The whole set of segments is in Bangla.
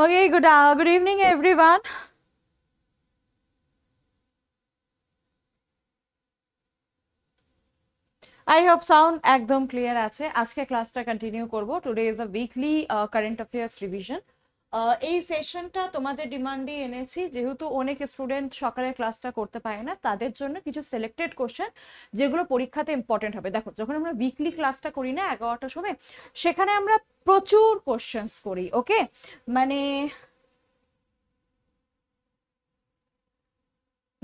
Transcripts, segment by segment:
Okay good good evening everyone I hope sound एकदम क्लियर आज के क्लस कंटिन्यू करब today is a weekly current affairs revision এই সেশনটা তোমাদের ডিমান্ডে এনেছি যেহেতু অনেক স্টুডেন্ট সকালে ক্লাসটা করতে পারে না তাদের জন্য কিছু সিলেক্টেড কোশ্চেন যেগুলো পরীক্ষাতে ইম্পর্টেন্ট হবে দেখো যখন আমরা উইকলি ক্লাসটা করি না এগারোটার সময় সেখানে আমরা প্রচুর কোশ্চেন্স করি ওকে মানে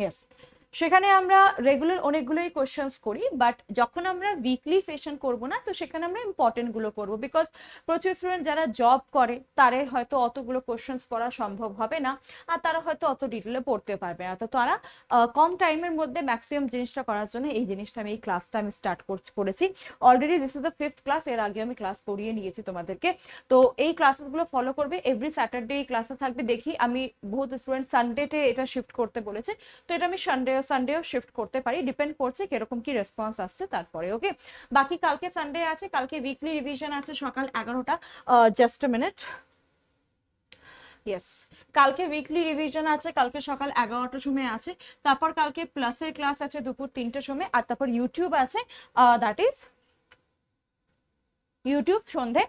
ইয়েস সেখানে আমরা রেগুলার অনেকগুলোই কোশ্চেন্স করি বাট যখন আমরা উইকলি সেশন করব না তো সেখানে আমরা ইম্পর্টেন্টগুলো করব বিকজ প্রচুর স্টুডেন্ট যারা জব করে তাদের হয়তো অতগুলো কোশ্চেন্স পড়া সম্ভব হবে না আর তারা হয়তো অত ডিটেলে পড়তে পারবে না তো তারা কম টাইমের মধ্যে ম্যাক্সিমাম জিনিসটা করার জন্য এই জিনিসটা আমি এই ক্লাসটা আমি স্টার্ট করেছি already this is the fifth class এর আগে আমি ক্লাস করিয়ে নিয়েছি তোমাদেরকে তো এই ক্লাসেসগুলো ফলো করবে এভরি স্যাটারডে এই ক্লাসে থাকবে দেখি আমি বহুত স্টুডেন্ট সানডেতে এটা শিফট করতে বলেছে তো এটা আমি সানডে সানডেও শিফট করতে পারি ডিপেন্ড করছে কিরকম কি রেসপন্স আসছে তারপরে ওকে বাকি কালকে সানডে আছে কালকে উইকলি রিভিশন আছে সকাল এগারোটা জাস্ট মিনিট ইয়েস কালকে উইকলি রিভিশন আছে কালকে সকাল এগারোটার সময় আছে তারপর কালকে প্লাসের ক্লাস আছে দুপুর তিনটের সময় আর তারপর ইউটিউব আছে দ্যাট ইজ ইউটিউব সন্ধে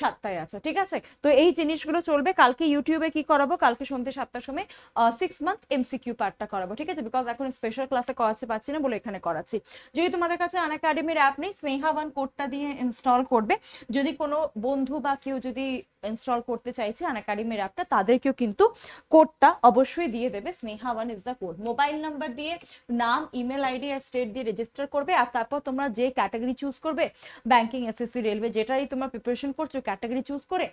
সাতটায় আছে ঠিক আছে তো এই জিনিসগুলো চলবে কালকে ইউটিউবে কি করাবো কালকে সন্ধ্যে সাতটার সময় সিক্স মান্থ এমসিকিউ পার্টটা করাবো ঠিক আছে বিকজ এখন স্পেশাল ক্লাসে করাতে পারছি না বলে এখানে করাচ্ছি যদি তোমাদের কাছে আন একাডেমির অ্যাপ নেই স্নেহা ওয়ান কোডটা দিয়ে ইনস্টল করবে যদি কোনো বন্ধু বা কেউ যদি ইনস্টল করতে চাইছে আনাকাডেমির অ্যাপটা তাদেরকেও কিন্তু কোডটা অবশ্যই দিয়ে দেবে Sneha one is the code mobile number দিয়ে নাম ইমেল আইডি আর স্টেট দিয়ে রেজিস্টার করবে আর তারপর তোমরা যে ক্যাটাগরি চুজ করবে ব্যাংকিং এসএসসি রেলওয়ে যেটারই তোমরা প্রিপারেশন করছো ক্যাটাগরি চুজ করে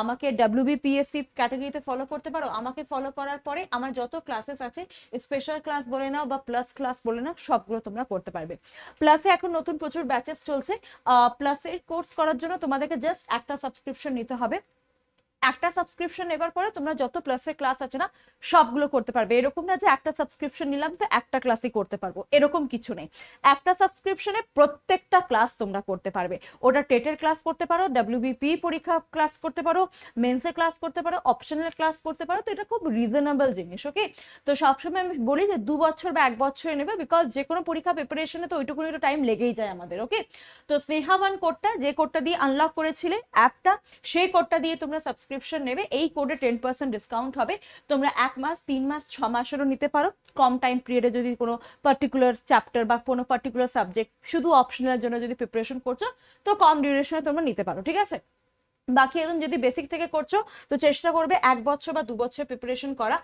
আমাকে ডাব্লিউ বিপিএসসি ক্যাটাগরিতে ফলো করতে পারো আমাকে ফলো করার পরে আমার যত ক্লাসেস আছে স্পেশাল ক্লাস বলে নাও বা প্লাস ক্লাস বলে নাও সবগুলো তোমরা করতে পারবে প্লাসে এখন নতুন প্রচুর ব্যাচেস চলছে প্লাসের কোর্স করার জন্য তোমাদেরকে জাস্ট একটা সাবস্ক্রিপশন নিতে হবে একটা সাবস্ক্রিপশন নেবার পরে তোমরা যত প্লাসের ক্লাস আছে না সবগুলো করতে পারবে এরকম না যে একটা সাবস্ক্রিপশন নিলাম তো একটা ক্লাসই করতে পারবো এরকম কিছু নেই একটা সাবস্ক্রিপশনে প্রত্যেকটা ক্লাস তোমরা করতে পারবে ওটা টেটের ক্লাস করতে পারো ডাব্লিউবিপি পরীক্ষা ক্লাস করতে পারো মেন্সে ক্লাস করতে পারো অপশনাল ক্লাস করতে পারো তো এটা খুব রিজনেবল জিনিস ওকে তো সবসময় আমি বলি যে দু বছর বা এক বছরে নেবে বিকজ যে কোনো পরীক্ষা প্রিপারেশনে তো ওইটুকু তো টাইম লেগেই যায় আমাদের ওকে তো স্নেহাবান কোডটা যে কোডটা দিয়ে আনলক করেছিলে অ্যাপটা সেই কোডটা দিয়ে তোমরা সাবস্ক্রাইব সাবস্ক্রিপশন নেবে এই কোডে টেন পার্সেন্ট ডিসকাউন্ট হবে তোমরা এক মাস তিন মাস ছ মাসেরও নিতে পারো কম টাইম পিরিয়ডে যদি কোনো পার্টিকুলার চ্যাপ্টার বা কোনো পার্টিকুলার সাবজেক্ট শুধু অপশনের জন্য যদি প্রিপারেশন করছো তো কম ডিউরেশনে তোমরা নিতে পারো ঠিক আছে বাকি একদম যদি বেসিক থেকে করছো তো চেষ্টা করবে এক বছর বা দু বছর প্রিপারেশন করা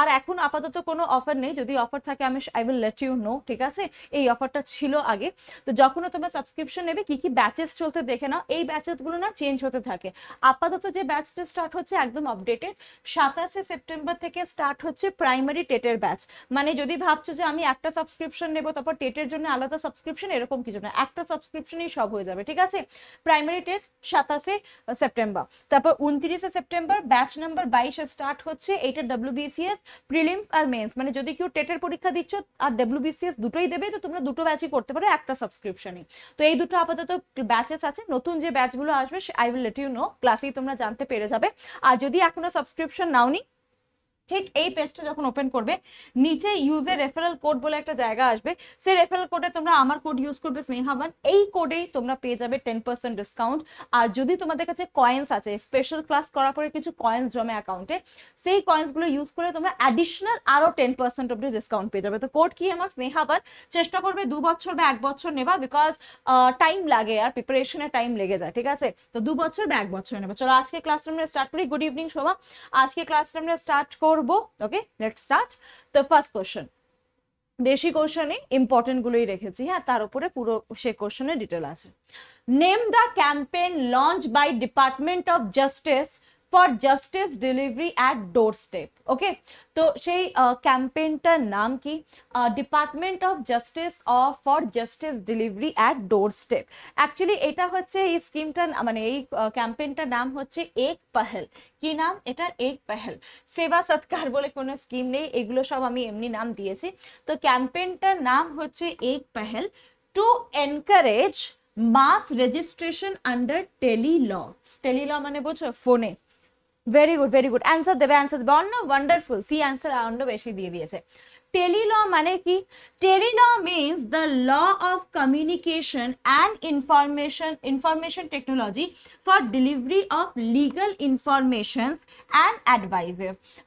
আর এখন আপাতত কোনো অফার নেই যদি অফার থাকে আমি I will let you know ঠিক আছে এই অফারটা ছিল আগে তো যখনও তোমরা সাবস্ক্রিপশন নেবে কি কি ব্যাচেস চলতে দেখে নাও এই ব্যাচেসগুলো না চেঞ্জ হতে থাকে আপাতত যে ব্যাচটা স্টার্ট হচ্ছে একদম আপডেটেড সাতাশে সেপ্টেম্বর থেকে স্টার্ট হচ্ছে প্রাইমারি টেটের ব্যাচ মানে যদি ভাবছো যে আমি একটা সাবস্ক্রিপশন নেবো তারপর টেটের জন্য আলাদা সাবস্ক্রিপশন এরকম কিছু না একটা সাবস্ক্রিপশনই সব হয়ে যাবে ঠিক আছে প্রাইমারি টেট সাতাশে সেপ্টেম্বর তারপর উনত্রিশে সেপ্টেম্বর ব্যাচ নাম্বার বাইশে স্টার্ট হচ্ছে এইটা বিসিএস প্রিলিমস আর মেন্স মানে যদি কেউ টেটের পরীক্ষা দিচ্ছ আর বিসিএস দুটোই দেবে তো তোমরা দুটো ব্যাচই করতে পারো একটা সাবস্ক্রিপশনে তো এই দুটো আপাতত ব্যাচেস আছে নতুন যে ব্যাচগুলো আসবে I will let you know ক্লাসেই তোমরা জানতে পেরে যাবে আর যদি এখনো সাবস্ক্রিপশন নাও নি ঠিক এই পেজটা যখন ওপেন করবে নিচে ইউজের রেফারেল কোড বলে একটা জায়গা আসবে সেই রেফারেল কোডে তোমরা আমার কোড ইউজ করবে স্নেহাবান এই কোডেই তোমরা পেয়ে যাবে টেন পার্সেন্ট ডিসকাউন্ট আর যদি তোমাদের কাছে কয়েন্স আছে স্পেশাল ক্লাস করার পরে কিছু কয়েন্স জমে অ্যাকাউন্টে সেই কয়েন্সগুলো ইউজ করে তোমরা অ্যাডিশনাল আরও টেন পার্সেন্ট অব্দি ডিসকাউন্ট পেয়ে যাবে তো কোড কি আমার স্নেহাবান চেষ্টা করবে দু বছর বা এক বছর নেবা বিকজ টাইম লাগে আর প্রিপারেশনে টাইম লেগে যায় ঠিক আছে তো দু বছর বা এক বছর নেবা চলো আজকে ক্লাসটা স্টার্ট করি গুড ইভিনিং শোভা আজকে ক্লাসটা স্টার্ট করি করব okay let start the first question বেশি কোয়েশনে ইম্পর্টেন্ট গুলোই রেখেছি হ্যাঁ তার উপরে পুরো সে কোয়েশনের ডিটেল আছে name the campaign launch by Department of Justice for justice delivery at door step okay তো সেই ক্যাম্পেইনটার নাম কি Department of Justice of for justice delivery at door step actually এটা হচ্ছে এই স্কিমটা মানে এই ক্যাম্পেইনটার নাম হচ্ছে এক পাহেল কি নাম এটার এক পহেল সেবা সৎকার বলে কোনো স্কিম নেই এগুলো সব আমি এমনি নাম দিয়েছি তো ক্যাম্পেইনটার নাম হচ্ছে এক Pehel to encourage mass registration under tele law tele law মানে বোঝো ফোনে very good very good answer দেবে অ্যান্সার দেবে অন্য ওয়ান্ডারফুল সি অ্যান্সার অন্য বেশি দিয়ে দিয়েছে টেলিল মানে কি tele law means the law of communication and information information technology for delivery of legal informations and advice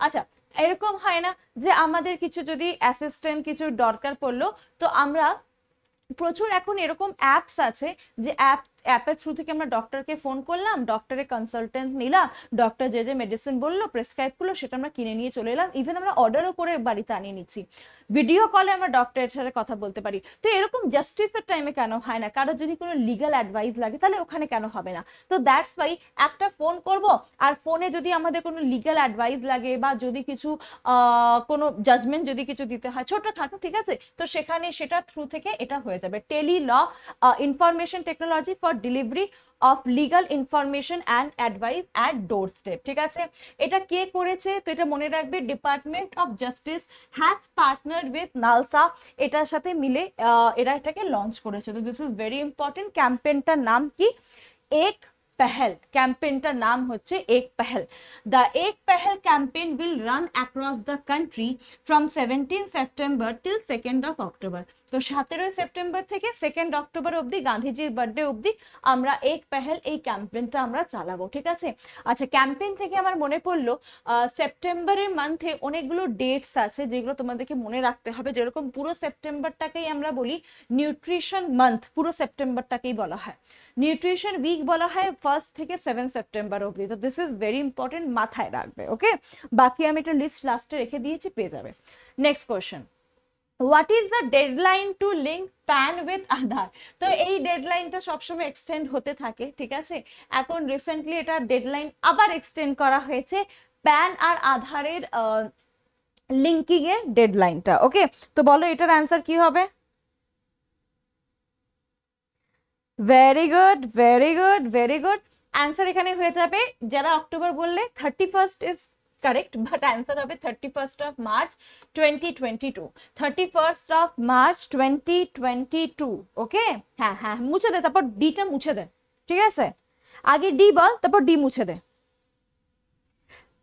আচ্ছা এরকম হয় না যে আমাদের কিছু যদি অ্যাসিস্ট্যান্ট কিছু দরকার পড়লো তো আমরা প্রচুর এখন এরকম অ্যাপস আছে যে অ্যাপ অ্যাপের থ্রু থেকে আমরা ডক্টরকে ফোন করলাম ডক্টরের কনসালটেন্ট নিলাম ডক্টর যে যে মেডিসিন বললো প্রেসক্রাইব করলো সেটা আমরা কিনে নিয়ে চলে এলাম ইভেন আমরা অর্ডারও করে বাড়িতে আনিয়ে নিচ্ছি ভিডিও কলে আমরা ডক্টরের সাথে কথা বলতে পারি তো এরকম জাস্টিসের টাইমে কেন হয় না কারো যদি কোনো লিগাল অ্যাডভাইস লাগে তাহলে ওখানে কেন হবে না তো দ্যাটস ওয়াই একটা ফোন করব আর ফোনে যদি আমাদের কোনো লিগাল অ্যাডভাইস লাগে বা যদি কিছু কোনো জাজমেন্ট যদি কিছু দিতে হয় ছোটোখাটো ঠিক আছে তো সেখানে সেটা থ্রু থেকে এটা হয়ে যাবে tele law information technology for for delivery of legal information and advice at door step ঠিক আছে এটা কে করেছে তো এটা মনে রাখবে Department of Justice has partner with NALSA এটার সাথে মিলে এরা এটাকে লঞ্চ করেছে তো দিস ইজ ভেরি ইম্পর্টেন্ট ক্যাম্পেনটার নাম কি এক পহল ক্যাম্পেইনটার নাম হচ্ছে এক পহল Pehel. এক Pehel campaign will run across across country from from 17 September till 2nd of তো সতেরোই সেপ্টেম্বর থেকে সেকেন্ড অক্টোবর অবধি গান্ধীজির বার্থডে অবধি আমরা এক পেহেল এই ক্যাম্পেইনটা আমরা চালাবো ঠিক আছে আচ্ছা ক্যাম্পেইন থেকে আমার মনে পড়লো সেপ্টেম্বরের মান্থে অনেকগুলো ডেটস আছে যেগুলো তোমাদেরকে মনে রাখতে হবে যেরকম পুরো সেপ্টেম্বরটাকেই আমরা বলি নিউট্রিশন মান্থ পুরো সেপ্টেম্বরটাকেই বলা হয় নিউট্রিশন উইক বলা হয় ফার্স্ট থেকে সেভেন সেপ্টেম্বর অবধি তো দিস ইজ ভেরি ইম্পর্টেন্ট মাথায় রাখবে ওকে বাকি আমি একটা লিস্ট লাস্টে রেখে দিয়েছি পেয়ে যাবে next question what is the deadline to link PAN with Aadhaar তো এই ডেডলাইনটা সবসময় এক্সটেন্ড হতে থাকে ঠিক আছে এখন রিসেন্টলি এটা ডেডলাইন আবার এক্সটেন্ড করা হয়েছে প্যান আর আধারের লিঙ্কিংয়ের ডেডলাইনটা ওকে তো বলো এটার অ্যান্সার কি হবে very good very good very good answer এখানে হয়ে যাবে যারা অক্টোবর বললে thirty first is correct but answer হবে thirty first of March twenty twenty two থার্টি first of March twenty twenty টু ওকে হ্যাঁ হ্যাঁ মুছে দে তারপর ডিটা মুছে দে ঠিক আছে আগে ডি বল তারপর ডি মুছে দে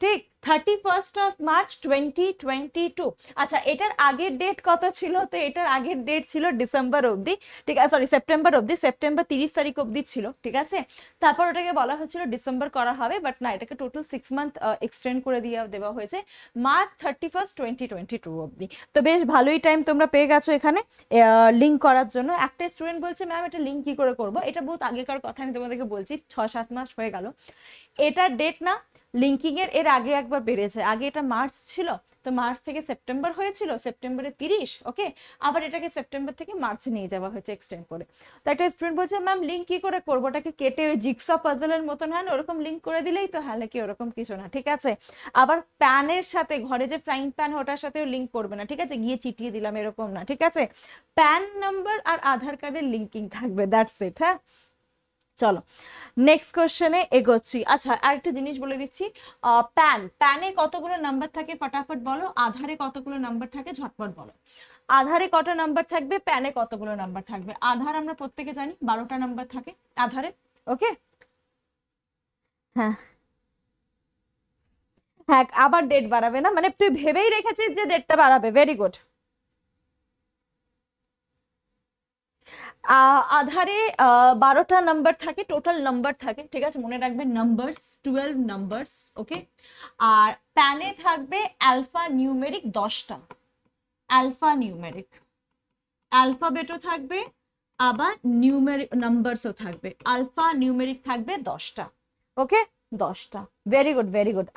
ঠিক thirty first of March twenty twenty two আচ্ছা এটার আগের ডেট কত ছিল তো এটার আগের ডেট ছিল ডিসেম্বর অবধি ঠিক আছে সরি সেপ্টেম্বর অবধি সেপ্টেম্বর তিরিশ তারিখ অবধি ছিল ঠিক আছে তারপর ওটাকে বলা হয়েছিল ডিসেম্বর করা হবে বাট না এটাকে টোটাল সিক্স মান্থ এক্সটেন্ড করে দিয়ে দেওয়া হয়েছে March thirty first twenty twenty two অবধি তো বেশ ভালোই টাইম তোমরা পেয়ে গেছো এখানে লিঙ্ক করার জন্য একটা স্টুডেন্ট বলছে ম্যাম এটা লিঙ্ক কী করে করবো এটা বহুত আগেকার কথা আমি তোমাদেরকে বলছি ছ সাত মাস হয়ে গেল এটার ডেট না লিঙ্কিংয়ের এর আগে একবার বেড়েছে আগে এটা মার্চ ছিল তো মার্চ থেকে সেপ্টেম্বর হয়েছিল সেপ্টেম্বরে তিরিশ ওকে আবার এটাকে সেপ্টেম্বর থেকে মার্চে নিয়ে যাওয়া হয়েছে এক্সটেন্ড করে তো একটা স্টুডেন্ট বলছে ম্যাম লিঙ্ক কি করে করবো ওটাকে কেটে ওই জিক্সা পাজলের মতন হয় হ্যাঁ, না ওরকম লিঙ্ক করে দিলেই তো হ্যাঁ নাকি ওরকম কিছু না ঠিক আছে আবার প্যানের সাথে ঘরে যে ফ্রাইং প্যান ওটার সাথেও লিঙ্ক করবে না ঠিক আছে গিয়ে চিটিয়ে দিলাম এরকম না ঠিক আছে প্যান নাম্বার আর আধার কার্ডের লিঙ্কিং থাকবে দ্যাটস ইট হ্যাঁ চলো নেক্সট কোয়েশ্চেনে এগোচ্ছি আচ্ছা আরেকটা জিনিস বলে দিচ্ছি প্যান প্যানে কতগুলো নাম্বার থাকে ফটাফট বলো আধারে কতগুলো নাম্বার থাকে ঝটপট বলো আধারে কটা নাম্বার থাকবে প্যানে কতগুলো নাম্বার থাকবে আধার আমরা প্রত্যেকে জানি বারোটা নাম্বার থাকে আধারে ওকে হ্যাঁ হ্যাঁ আবার ডেট বাড়াবে না মানে তুই ভেবেই রেখেছিস যে ডেটটা বাড়াবে ভেরি গুড আধারে বারোটা নাম্বার থাকে টোটাল নাম্বার থাকে ঠিক আছে মনে রাখবেন নাম্বারস টুয়েলভ নাম্বারস ওকে আর প্যানে থাকবে অ্যালফা নিউমেরিক দশটা অ্যালফা নিউমেরিক অ্যালফাবেটও থাকবে আবার নিউমেরিক নাম্বারসও থাকবে আলফা নিউমেরিক থাকবে দশটা ওকে দশটা very good very good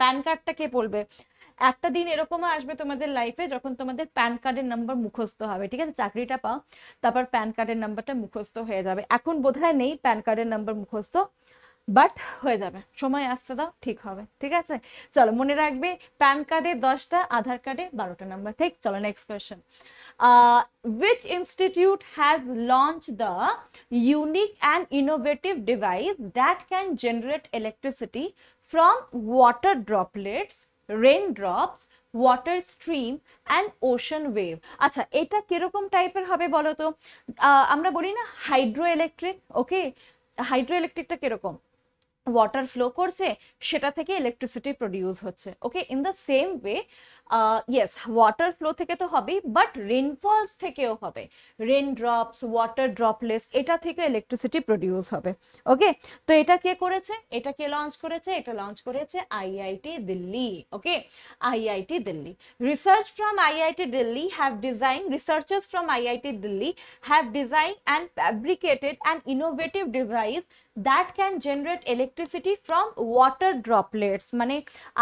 PAN কার্ডটা কে বলবে একটা দিন এরকমও আসবে তোমাদের লাইফে যখন তোমাদের প্যান কার্ডের নাম্বার মুখস্থ হবে ঠিক আছে চাকরিটা পাও তারপর প্যান কার্ডের নাম্বারটা মুখস্থ হয়ে যাবে এখন বোধ নেই প্যান কার্ডের নাম্বার মুখস্থ বাট হয়ে যাবে সময় আসতে দাও ঠিক হবে ঠিক আছে চলো মনে রাখবে প্যান কার্ডে দশটা আধার কার্ডে বারোটা নাম্বার ঠিক চলো next question which institute has launch the unique and innovative device that can generate electricity from water droplets raindrops water stream and ocean wave আচ্ছা এটা কিরকম টাইপের হবে বলো তো আমরা বলি না হাইড্রো ইলেকট্রিক ওকে হাইড্রো ইলেকট্রিকটা কিরকম ওয়াটার ফ্লো করছে সেটা থেকে ইলেকট্রিসিটি প্রডিউস হচ্ছে okay in the same way yes water flow থেকে তো হবেই বাট রেনফলস থেকেও হবে রেন ড্রপস ওয়াটার ড্রপলেস এটা থেকে ইলেকট্রিসিটি প্রডিউস হবে ওকে তো এটা কে করেছে এটা কে লঞ্চ করেছে এটা লঞ্চ করেছে IIT Delhi okay IIT Delhi research from IIT Delhi have design researchers from IIT Delhi have design and fabricated and innovative device that can generate electricity from water droplets মানে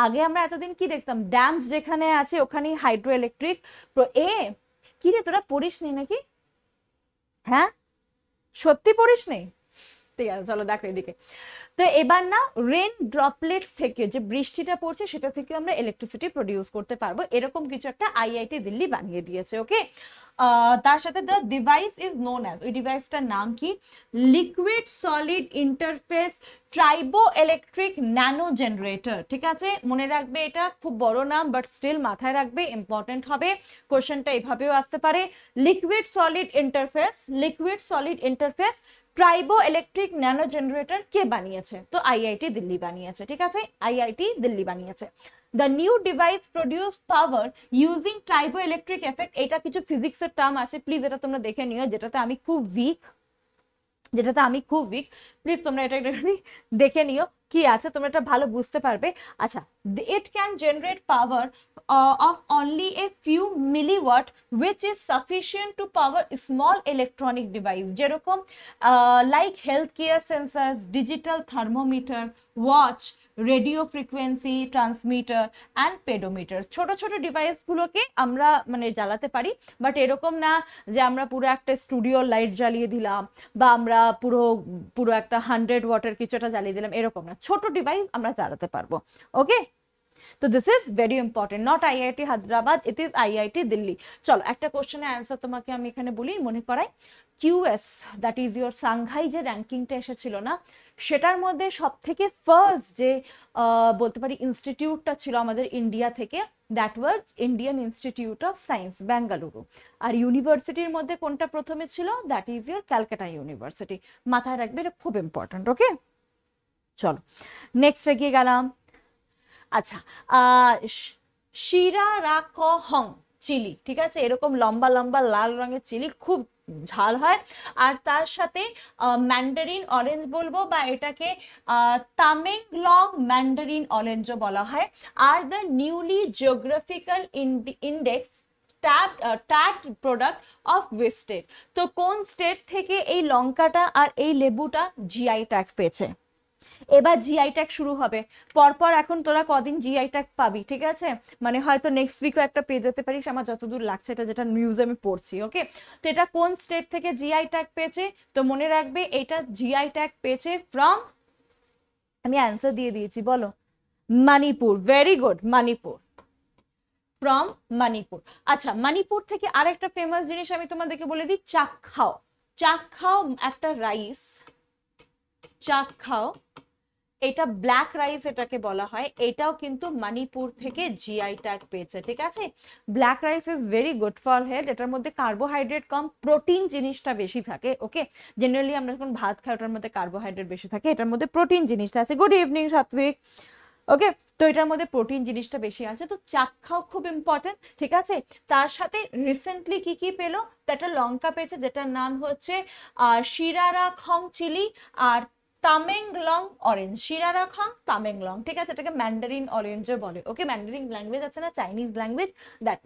আগে আমরা এতদিন কি দেখতাম ড্যামস যেখানে আছে ওখানেই হাইড্রো ইলেকট্রিক এ কি রে তোরা পড়িস নি নাকি হ্যাঁ সত্যি পড়িস নেই চলো দেখো এদিকে তো এবার না রেন ড্রপলেটস থেকে যে বৃষ্টিটা পড়ছে সেটা থেকে আমরা ইলেকট্রিসিটি প্রডিউস করতে পারবো এরকম কিছু একটা আইআইটি দিল্লি বানিয়ে দিয়েছে ওকে তার সাথে the device is known as ওই ডিভাইসটার নাম কি liquid solid interface tribo electric nano generator ঠিক আছে মনে রাখবে এটা খুব বড় নাম বাট স্টিল মাথায় রাখবে ইম্পর্টেন্ট হবে কোশ্চেনটা এভাবেও আসতে পারে liquid solid interface liquid solid interface tribo electric nano generator কে বানিয়েছে তো আইআইটি দিল্লি বানিয়েছে ঠিক আছে আইআইটি দিল্লি বানিয়েছে the new device produce power using tribo electric effect এটা কিছু ফিজিক্সের টার্ম আছে প্লিজ এটা তোমরা দেখে নিও যেটাতে আমি খুব উইক যেটাতে আমি খুব উইক প্লিজ তোমরা এটা একটুখানি দেখে নিও কি আছে তোমরা এটা ভালো বুঝতে পারবে আচ্ছা it can generate power of only a few milli watt which is sufficient to power small electronic device যেরকম like health care sensor digital thermometer watch radio frequency transmitter and pedometer ছোট ছোট ডিভাইসগুলোকে আমরা মানে জ্বালাতে পারি বাট এরকম না যে আমরা পুরো একটা স্টুডিও লাইট জ্বালিয়ে দিলাম বা আমরা পুরো পুরো একটা হান্ড্রেড ওয়াটার কিছুটা জ্বালিয়ে দিলাম এরকম না ছোট ডিভাইস আমরা জ্বালাতে পারবো ওকে তো this is very important not IIT Hyderabad it is IIT Delhi চলো একটা কোশ্চেনের অ্যান্সার তোমাকে আমি এখানে বলি মনে করাই QS that is your Shanghai যে র্যাঙ্কিংটা এসেছিল না সেটার মধ্যে সব থেকে ফার্স্ট যে বলতে পারি ইনস্টিটিউটটা ছিল আমাদের ইন্ডিয়া থেকে that was Indian Institute of Science Bengaluru আর ইউনিভার্সিটির মধ্যে কোনটা প্রথমে ছিল that is your Calcutta University মাথায় রাখবে এটা খুব ইম্পর্টেন্ট ওকে চলো নেক্সট গিয়ে গেলাম আচ্ছা শিরা রা ক হং চিলি ঠিক আছে এরকম লম্বা লম্বা লাল রঙের চিলি খুব ঝাল হয় আর তার সাথে ম্যান্ডারিন অরেঞ্জ বলবো বা এটাকে তামেংলং ম্যান্ডারিন অরেঞ্জও বলা হয় আর দ্য নিউলি জিওগ্রাফিক্যাল ইন্ডেক্স ট্যাপ ট্যাট প্রোডাক্ট অফ ওয়েস্টেড তো কোন স্টেট থেকে এই লঙ্কাটা আর এই লেবুটা জিআই ট্যাগ পেয়েছে এবার জিআই ট্যাগ শুরু হবে পরপর এখন তোরা কদিন জিআই ট্যাগ পাবি ঠিক আছে মানে হয়তো নেক্সট উইকও একটা পেয়ে যেতে পারিস আমার যতদূর লাগছে এটা যেটা নিউজ আমি পড়ছি ওকে তো এটা কোন স্টেট থেকে জিআই ট্যাগ পেয়েছে তো মনে রাখবে এটা জিআই ট্যাগ পেয়েছে ফ্রম আমি অ্যান্সার দিয়ে দিয়েছি বলো Manipur very good Manipur from Manipur আচ্ছা মানিপুর থেকে আরেকটা ফেমাস জিনিস আমি তোমাদেরকে বলে দিই চাক খাও চাক খাও একটা রাইস চাক খাও এটা ব্ল্যাক রাইস এটাকে বলা হয় এটাও কিন্তু মণিপুর থেকে জিআই ট্যাগ পেয়েছে ঠিক আছে black rice is very good for health এটার মধ্যে কার্বোহাইড্রেট কম প্রোটিন জিনিসটা বেশি থাকে ওকে জেনারেলি আমরা যখন ভাত খাই ওটার মধ্যে কার্বোহাইড্রেট বেশি থাকে এটার মধ্যে প্রোটিন জিনিসটা আছে গুড ইভিনিং সাত্বিক ওকে তো এটার মধ্যে প্রোটিন জিনিসটা বেশি আছে তো চাক খাও খুব ইম্পর্টেন্ট ঠিক আছে তার সাথে রিসেন্টলি কি কি পেলো একটা লঙ্কা পেয়েছে যেটার নাম হচ্ছে শিরারা খং চিলি আর তামেংলং অরেঞ্জ শিরা রাখা তামেংলং ঠিক আছে এটাকে ম্যান্ডারিন অরেঞ্জও বলে ওকে ম্যান্ডারিন ল্যাঙ্গুয়েজ আছে না চাইনিজ ল্যাঙ্গুয়েজ দ্যাট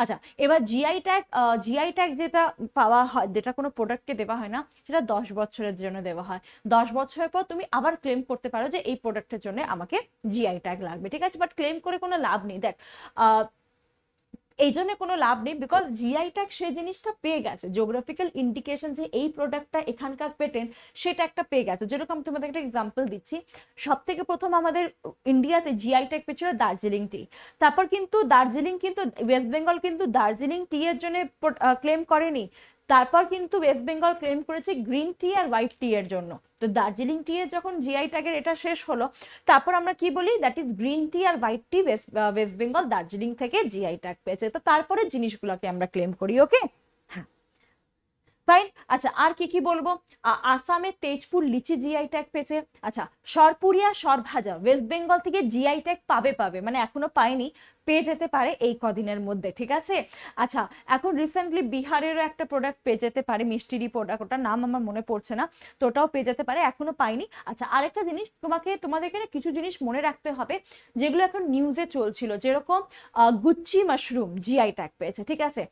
আচ্ছা এবার জিআই ট্যাগ জিআই ট্যাগ যেটা পাওয়া হয় যেটা কোনো প্রোডাক্টকে দেওয়া হয় না সেটা দশ বছরের জন্য দেওয়া হয় দশ বছরের পর তুমি আবার ক্লেম করতে পারো যে এই প্রোডাক্টের জন্য আমাকে জিআই ট্যাগ লাগবে ঠিক আছে বাট ক্লেম করে কোনো লাভ নেই দেখ এই জন্য কোনো লাভ নেই বিকজ জিআই ট্যাগ সেই জিনিসটা পেয়ে গেছে জিওগ্রাফিক্যাল ইন্ডিকেশন যে এই প্রোডাক্টটা এখানকার পেটেন্ট সেটা একটা পেয়ে গেছে যেরকম তোমাদের একটা এক্সাম্পল দিচ্ছি সব থেকে প্রথম আমাদের ইন্ডিয়াতে জিআই ট্যাগ পেয়েছিল দার্জিলিং টি তারপর কিন্তু দার্জিলিং কিন্তু ওয়েস্ট বেঙ্গল কিন্তু দার্জিলিং টি এর জন্য ক্লেম করেনি তারপর কিন্তু ওয়েস্ট বেঙ্গল ক্লেম করেছে গ্রিন টি আর হোয়াইট টি এর জন্য তো দার্জিলিং টি এর যখন জিআই ট্যাগের এটা শেষ হলো তারপর আমরা কি বলি দ্যাট ইজ গ্রিন টি আর হোয়াইট টি ওয়েস্ট বেঙ্গল দার্জিলিং থেকে জিআই ট্যাগ পেয়েছে তো তারপরে জিনিসগুলোকে আমরা ক্লেম করি ওকে ফাইন আচ্ছা আর কি কি বলবো আসামে তেজপুর লিচি জিআই ট্যাগ পেয়েছে আচ্ছা সরপুরিয়া সরভাজা ওয়েস্ট বেঙ্গল থেকে জিআই ট্যাগ পাবে পাবে মানে এখনো পায়নি পেয়ে যেতে পারে এই কদিনের মধ্যে ঠিক আছে আচ্ছা এখন রিসেন্টলি বিহারেরও একটা প্রোডাক্ট পেয়ে যেতে পারে মিষ্টিরি প্রোডাক্ট ওটার নাম আমার মনে পড়ছে না তো ওটাও পেয়ে যেতে পারে এখনো পাইনি আচ্ছা আরেকটা জিনিস তোমাকে তোমাদেরকে না কিছু জিনিস মনে রাখতে হবে যেগুলো এখন নিউজে চলছিল যেরকম গুচ্চি মাশরুম জিআই ট্যাগ পেয়েছে ঠিক আছে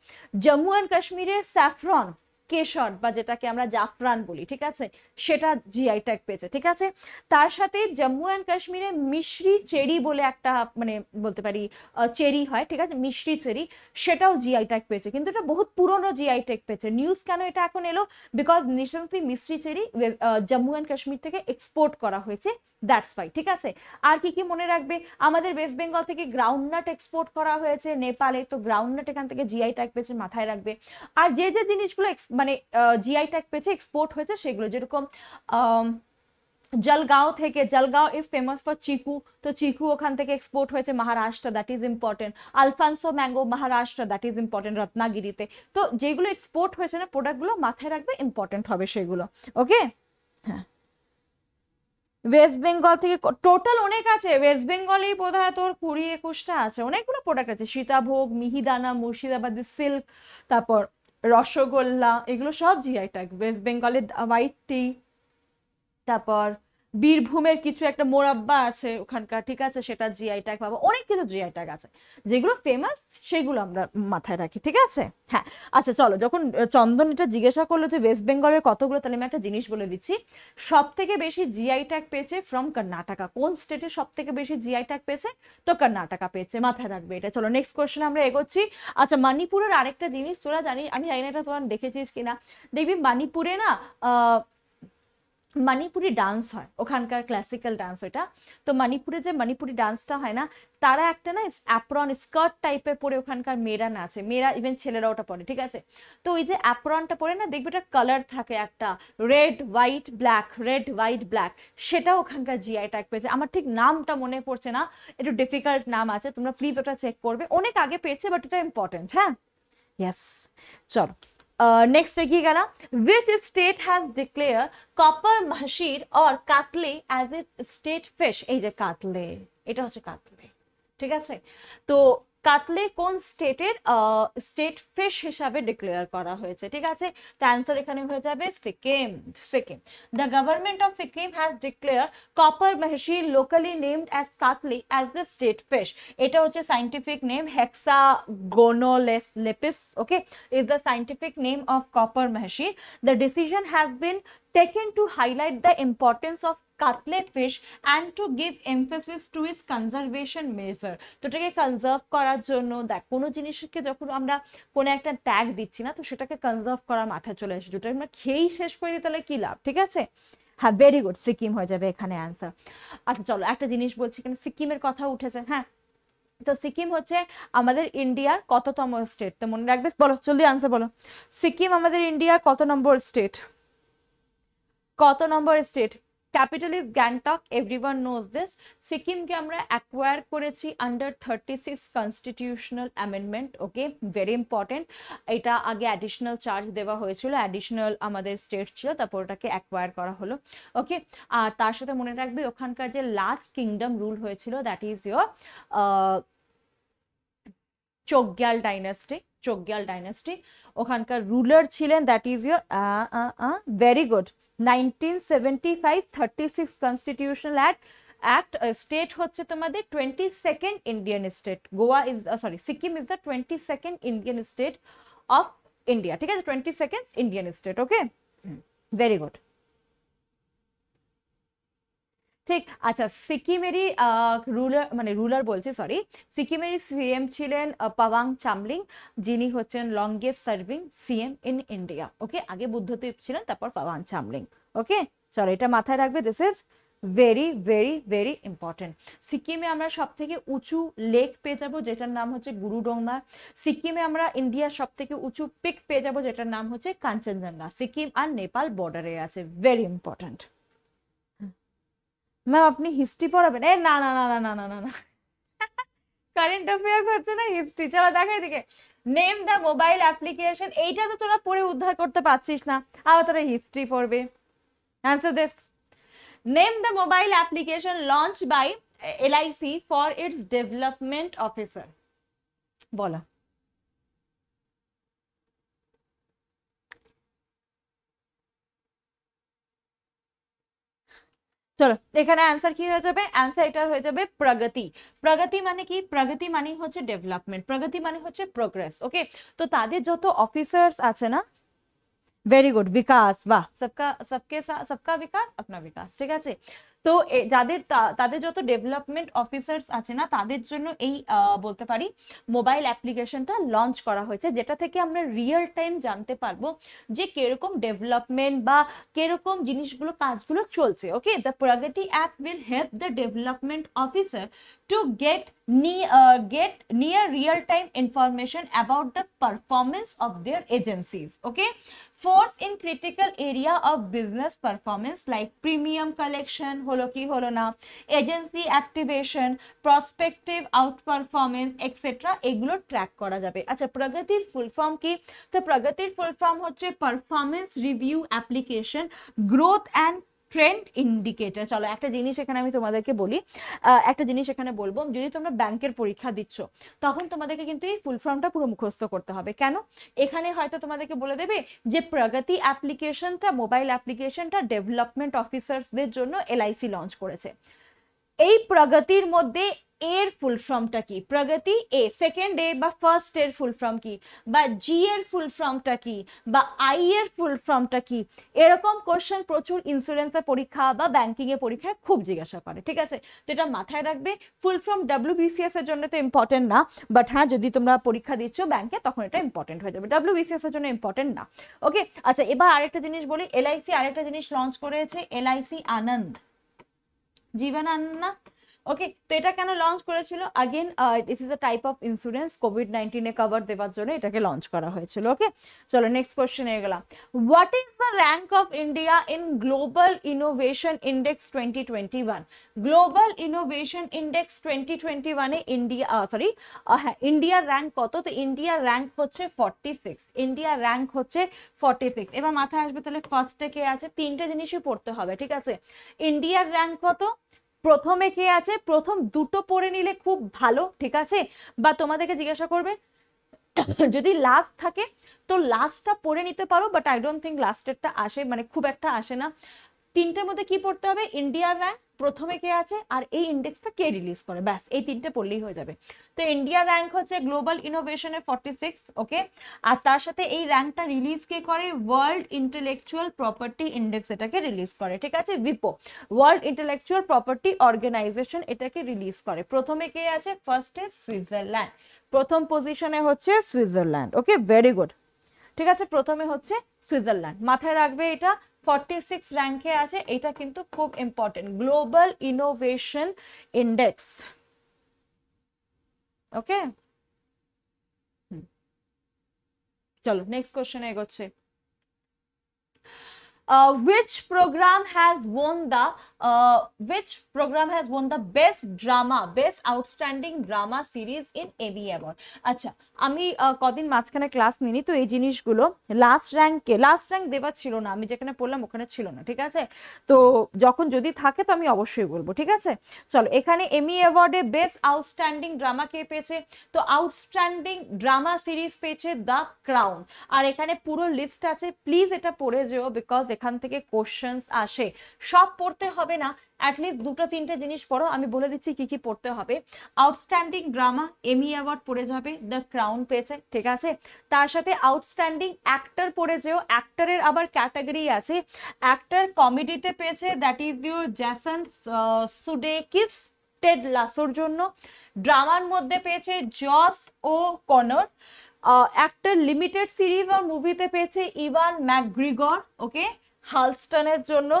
জম্মু অ্যান্ড কাশ্মীরের স্যাফরন কেশর বা যেটাকে আমরা জাফরান বলি ঠিক আছে সেটা জিআই ট্যাগ পেয়েছে ঠিক আছে তার সাথে জম্মু অ্যান্ড কাশ্মীরে মিশ্রি চেরি বলে একটা মানে বলতে পারি চেরি হয় ঠিক আছে মিশ্রি চেরি সেটাও জিআই ট্যাগ পেয়েছে কিন্তু এটা বহুত পুরনো জিআই ট্যাগ পেয়েছে নিউজ কেন এটা এখন এলো বিকজ নিঃসন্দেহে মিশ্রি চেরি জম্মু অ্যান্ড কাশ্মীর থেকে এক্সপোর্ট করা হয়েছে দ্যাটস ফাই ঠিক আছে আর কি কি মনে রাখবে আমাদের ওয়েস্ট বেঙ্গল থেকে গ্রাউন্ডনাট এক্সপোর্ট করা হয়েছে নেপালে তো গ্রাউন্ডনাট এখান থেকে জিআই ট্যাগ পেয়েছে মাথায় রাখবে আর যে যে জিনিসগুলো মানে জিআই ট্যাগ পেয়েছে এক্সপোর্ট হয়েছে সেগুলো যেরকম জলগাঁও থেকে Jalgaon is famous for chiku তো চিকু ওখান থেকে এক্সপোর্ট হয়েছে Maharashtra that is important Alphonso mango Maharashtra that is important রত্নাগিরিতে তো যেগুলো এক্সপোর্ট হয়েছে না প্রোডাক্টগুলো মাথায় রাখবে ইম্পর্টেন্ট হবে সেগুলো ওকে হ্যাঁ ওয়েস্ট বেঙ্গল থেকে টোটাল অনেক আছে ওয়েস্ট বেঙ্গলেই বোধ হয় তোর কুড়ি একুশটা আছে অনেকগুলো প্রোডাক্ট আছে সীতাভোগ মিহিদানা মুর্শিদাবাদি সিল্ক তারপর রসগোল্লা এগুলো সব জিআই ট্যাগ ওয়েস্ট বেঙ্গলের হোয়াইট টি তারপর বীরভূমের কিছু একটা মোরাব্বা আছে ওখানকার ঠিক আছে সেটা জিআই ট্যাগ পাবো অনেক কিছু জিআই ট্যাগ আছে যেগুলো ফেমাস সেগুলো আমরা মাথায় রাখি ঠিক আছে হ্যাঁ আচ্ছা চলো যখন চন্দন এটা জিজ্ঞাসা করলো যে ওয়েস্ট বেঙ্গলের কতগুলো তাহলে আমি একটা জিনিস বলে দিচ্ছি সব থেকে বেশি জিআই ট্যাগ পেয়েছে ফ্রম কর্ণাটকা কোন স্টেটে সব থেকে বেশি জিআই ট্যাগ পেয়েছে তো কর্ণাটকা পেয়েছে মাথায় রাখবে এটা চলো নেক্সট কোয়েশ্চেন আমরা এগোচ্ছি আচ্ছা মানিপুরের আরেকটা জিনিস তোরা জানি আমি জানি না এটা তোমার দেখেছিস কিনা দেখবি মণিপুরে না মণিপুরি ডান্স হয় ওখানকার ক্লাসিক্যাল ডান্স ওইটা তো মণিপুরে যে মণিপুরি ডান্সটা হয় না তারা একটা না অ্যাপ্রন স্কার্ট টাইপের পরে ওখানকার মেয়েরা নাচে মেয়েরা ইভেন ছেলেরা ওটা পরে ঠিক আছে তো ওই যে অ্যাপ্রনটা পরে না দেখবে ওটা কালার থাকে একটা red white black red white black সেটা ওখানকার জিআই টাইপ পেয়েছে আমার ঠিক নামটা মনে পড়ছে না একটু ডিফিকাল্ট নাম আছে তোমরা প্লিজ ওটা চেক করবে অনেক আগে পেয়েছে বাট এটা ইম্পর্টেন্ট হ্যাঁ ইয়াস চলো नेक्स्ट देखिएगा ना which state has declare copper mahseer और Katle as it state fish ये कातले ये कातले तो ठीक है तो কাতলে কোন স্টেটের স্টেট ফিশ হিসাবে ডিক্লেয়ার করা হয়েছে ঠিক আছে তো অ্যান্সার এখানে হয়ে যাবে Sikkim Sikkim the government of Sikkim has declare copper mahseer locally named as Katle as the state fish এটা হচ্ছে scientific name hexagonolepis okay is the scientific name of copper mahseer the decision has been taken to highlight the importance of fish and to give emphasis to its conservation measure তো এটাকে কনজার্ভ করার জন্য দেখ কোনো জিনিসকে যখন আমরা কোনো একটা ট্যাগ দিচ্ছি না তো সেটাকে কনজার্ভ করার মাথায় চলে আসে যেটা আমরা খেয়েই শেষ করে দিই তাহলে কী লাভ ঠিক আছে হ্যাঁ ভেরি গুড সিকিম হয়ে যাবে এখানে অ্যান্সার আচ্ছা চলো একটা জিনিস বলছি কেন সিকিমের কথা উঠেছে হ্যাঁ তো সিকিম হচ্ছে আমাদের ইন্ডিয়ার কততম স্টেট তো মনে রাখবে বলো জলদি আনসার বলো সিকিম আমাদের ইন্ডিয়ার কত নম্বর স্টেট কত number state capital is Gangtok everyone knows this সিকিমকে আমরা অ্যাকোয়ার করেছি under thirty six constitutional amendment okay very important এটা আগে অ্যাডিশনাল চার্জ দেওয়া হয়েছিল অ্যাডিশনাল আমাদের স্টেট ছিল তারপর ওটাকে অ্যাকোয়ার করা হলো ওকে আর তার সাথে মনে রাখবে ওখানকার যে লাস্ট কিংডম রুল হয়েছিল that is your Chogyal dynastic Chogyal dynasty ওখানকার রুলার ছিলেন that is your very good nineteen seventy five thirty six constitutional act act state হচ্ছে তোমাদের twenty second Indian state Goa is sorry Sikkim is the twenty second Indian state of India ঠিক আছে twenty second Indian state okay very good ঠিক আচ্ছা সিকিমেরই রুলার মানে রুলার বলছে সরি সিকিমেরই সিএম ছিলেন পাওয়াং চামলিং যিনি হচ্ছেন longest serving CM in India okay আগে বুদ্ধদ্বীপ ছিলেন তারপর পাওয়াং চামলিং ওকে চলো এটা মাথায় রাখবে this is very very very important সিকিমে আমরা সব থেকে উঁচু লেক পেয়ে যাবো যেটার নাম হচ্ছে গুরুডোংমা সিকিমে আমরা ইন্ডিয়ার সব থেকে উঁচু পিক পেয়ে যাবো যেটার নাম হচ্ছে কাঞ্চনজঙ্ঘা সিকিম আর নেপাল বর্ডারে আছে ভেরি ইম্পর্টেন্ট ম্যাম আপনি হিস্ট্রি পড়াবেন এ না না না না না না না না কারেন্ট অ্যাফেয়ার্স হচ্ছে না হিস্ট্রি চলো দেখো এদিকে নেম দ্য মোবাইল অ্যাপ্লিকেশন এইটা তো তোরা পড়ে উদ্ধার করতে পারছিস না আবার তোরা হিস্ট্রি পড়বে answer this name the mobile application launch by LIC for its development officer বলা চলো এখানে অ্যান্সার কি হয়ে যাবে অ্যান্সার এটা হয়ে যাবে প্রগতি প্রগতি মানে কি প্রগতি মানে হচ্ছে ডেভেলপমেন্ট প্রগতি মানে হচ্ছে প্রোগ্রেস ওকে তো তাদের যত অফিসার্স আছে না ভেরি গুড বিকাশ বাহ সবকা সবকে সবকা বিকাশ আপনার বিকাশ ঠিক আছে তো যাদের তাদের যত ডেভেলপমেন্ট অফিসার্স আছে না তাদের জন্য এই বলতে পারি মোবাইল অ্যাপ্লিকেশনটা লঞ্চ করা হয়েছে যেটা থেকে আমরা রিয়েল টাইম জানতে পারবো যে কিরকম ডেভেলপমেন্ট বা কিরকম জিনিসগুলো কাজগুলো চলছে okay the Pragati app will help the development officer to get get near real time information about the performance of their agencies okay force in critical area of business performance like premium collection হলো কি হলো না agency activation prospective out performance etcetera এগুলো ট্র্যাক করা যাবে আচ্ছা প্রগতির ফুল ফর্ম কি তো প্রগতির ফুল ফর্ম হচ্ছে performance review application growth and trend indicator চলো একটা জিনিস এখানে আমি তোমাদেরকে বলি একটা জিনিস এখানে বলবো যদি তোমরা ব্যাংকের পরীক্ষা দিচ্ছ তখন তোমাদেরকে কিন্তু এই ফুল ফর্মটা পুরো মুখস্থ করতে হবে কেন এখানে হয়তো তোমাদেরকে বলে দেবে যে প্রগতি অ্যাপ্লিকেশনটা মোবাইল অ্যাপ্লিকেশনটা ডেভেলপমেন্ট অফিসার্সদের জন্য এলআইসি লঞ্চ করেছে এই প্রগতির মধ্যে এর ফুল ফর্মটা কি প্রগতি এ সেকেন্ড এ বা ফার্স্ট এর ফুল ফর্ম কি বা জি এর ফুল ফর্মটা কি বা আই এর ফুল ফর্মটা কি এরকম কোশ্চেন প্রচুর ইন্স্যুরেন্সের পরীক্ষা বা এর পরীক্ষায় খুব জিজ্ঞাসা করে ঠিক আছে তো এটা মাথায় রাখবে ফুল ফর্ম ডাব্লিউবিসিএস এর জন্য তো ইম্পর্টেন্ট না বাট হ্যাঁ যদি তোমরা পরীক্ষা দিচ্ছ ব্যাংকে তখন এটা ইম্পর্টেন্ট হয়ে যাবে ডাব্লিউবিসিএস এর জন্য ইম্পর্টেন্ট না ওকে আচ্ছা এবার আরেকটা জিনিস বলি এলআইসি আরেকটা জিনিস লঞ্চ করেছে এলআইসি আনন্দ জীবন আনন্দ ওকে তো এটা কেন লঞ্চ করেছিল again this is the type of insurance covid নাইন্টিনে কভার দেওয়ার জন্য এটাকে লঞ্চ করা হয়েছিল ওকে চলো নেক্সট কোয়েশ্চেন এ গেলাম what is the rank of India in global innovation index twenty twenty one global innovation index twenty twenty ওয়ানে ইন্ডিয়া সরি হ্যাঁ ইন্ডিয়ার র্যাঙ্ক কত তো ইন্ডিয়ার র্যাঙ্ক হচ্ছে ফর্টি সিক্স ইন্ডিয়ার র্যাঙ্ক হচ্ছে ফর্টি সিক্স এবার মাথায় আসবে তাহলে ফার্স্টে কে আছে তিনটে জিনিসই পড়তে হবে ঠিক আছে ইন্ডিয়ার র্যাঙ্ক কত প্রথমে কে আছে প্রথম দুটো পরে নিলে খুব ভালো ঠিক আছে বা তোমাদেরকে জিজ্ঞাসা করবে যদি লাস্ট থাকে তো লাস্টটা পরে নিতে পারো বাট আই ডোন্ট থিঙ্ক লাস্টেরটা আসে মানে খুব একটা আসে না তিনটের মধ্যে কি পড়তে হবে ইন্ডিয়ার র্যাঙ্ক প্রথমে কে আছে আর এই ইন্ডেক্সটা কে রিলিজ করে ব্যাস এই তিনটে পড়লেই হয়ে যাবে তো ইন্ডিয়া র্যাঙ্ক হচ্ছে গ্লোবাল ইনোভেশনে ফর্টি সিক্স ওকে আর তার সাথে এই র্যাঙ্কটা রিলিজ কে করে ওয়ার্ল্ড ইন্টেলেকচুয়াল প্রপার্টি ইন্ডেক্স এটাকে রিলিজ করে ঠিক আছে ভিপো ওয়ার্ল্ড ইন্টেলেকচুয়াল প্রপার্টি অর্গানাইজেশন এটাকে রিলিজ করে প্রথমে কে আছে ফার্স্টে সুইজারল্যান্ড প্রথম পজিশনে হচ্ছে সুইজারল্যান্ড ওকে ভেরি গুড ঠিক আছে প্রথমে হচ্ছে সুইজারল্যান্ড মাথায় রাখবে এটা ফর্টি র্যাঙ্কে আছে এটা কিন্তু খুব important global innovation index okay চলো নেক্সট কোশ্চেনে এগোচ্ছে Uh, which program has won the Uh, which program has won the best drama, best outstanding drama series in AV award? আচ্ছা আমি কদিন মাঝখানে ক্লাস নিনি তো এই জিনিসগুলো লাস্ট র্যাঙ্কে লাস্ট র্যাঙ্ক দেওয়া ছিল না আমি যেখানে পড়লাম ওখানে ছিল না ঠিক আছে তো যখন যদি থাকে তো আমি অবশ্যই বলবো ঠিক আছে চলো এখানে এমি অ্যাওয়ার্ডে বেস্ট আউটস্ট্যান্ডিং ড্রামা কে পেয়েছে তো আউটস্ট্যান্ডিং ড্রামা সিরিজ পেয়েছে দ্য ক্রাউন আর এখানে পুরো লিস্ট আছে প্লিজ এটা পড়ে যেও বিকজ এখান থেকে কোশ্চেন্স আসে সব পড়তে হবে হবে না অ্যাটলিস্ট দুটো তিনটে জিনিস পড়ো আমি বলে দিচ্ছি কি কি পড়তে হবে আউটস্ট্যান্ডিং ড্রামা এমি অ্যাওয়ার্ড পড়ে যাবে দ্য ক্রাউন পেয়েছে ঠিক আছে তার সাথে আউটস্ট্যান্ডিং অ্যাক্টর পড়ে যেও অ্যাক্টারের আবার ক্যাটাগরি আছে অ্যাক্টার কমেডিতে পেয়েছে that is your Jason Sudeikis Ted লাসোর জন্য ড্রামার মধ্যে পেয়েছে Josh O'Connor actor limited series আর মুভিতে পেয়েছে ইভান ম্যাকগ্রিগর ওকে হালস্টনের জন্য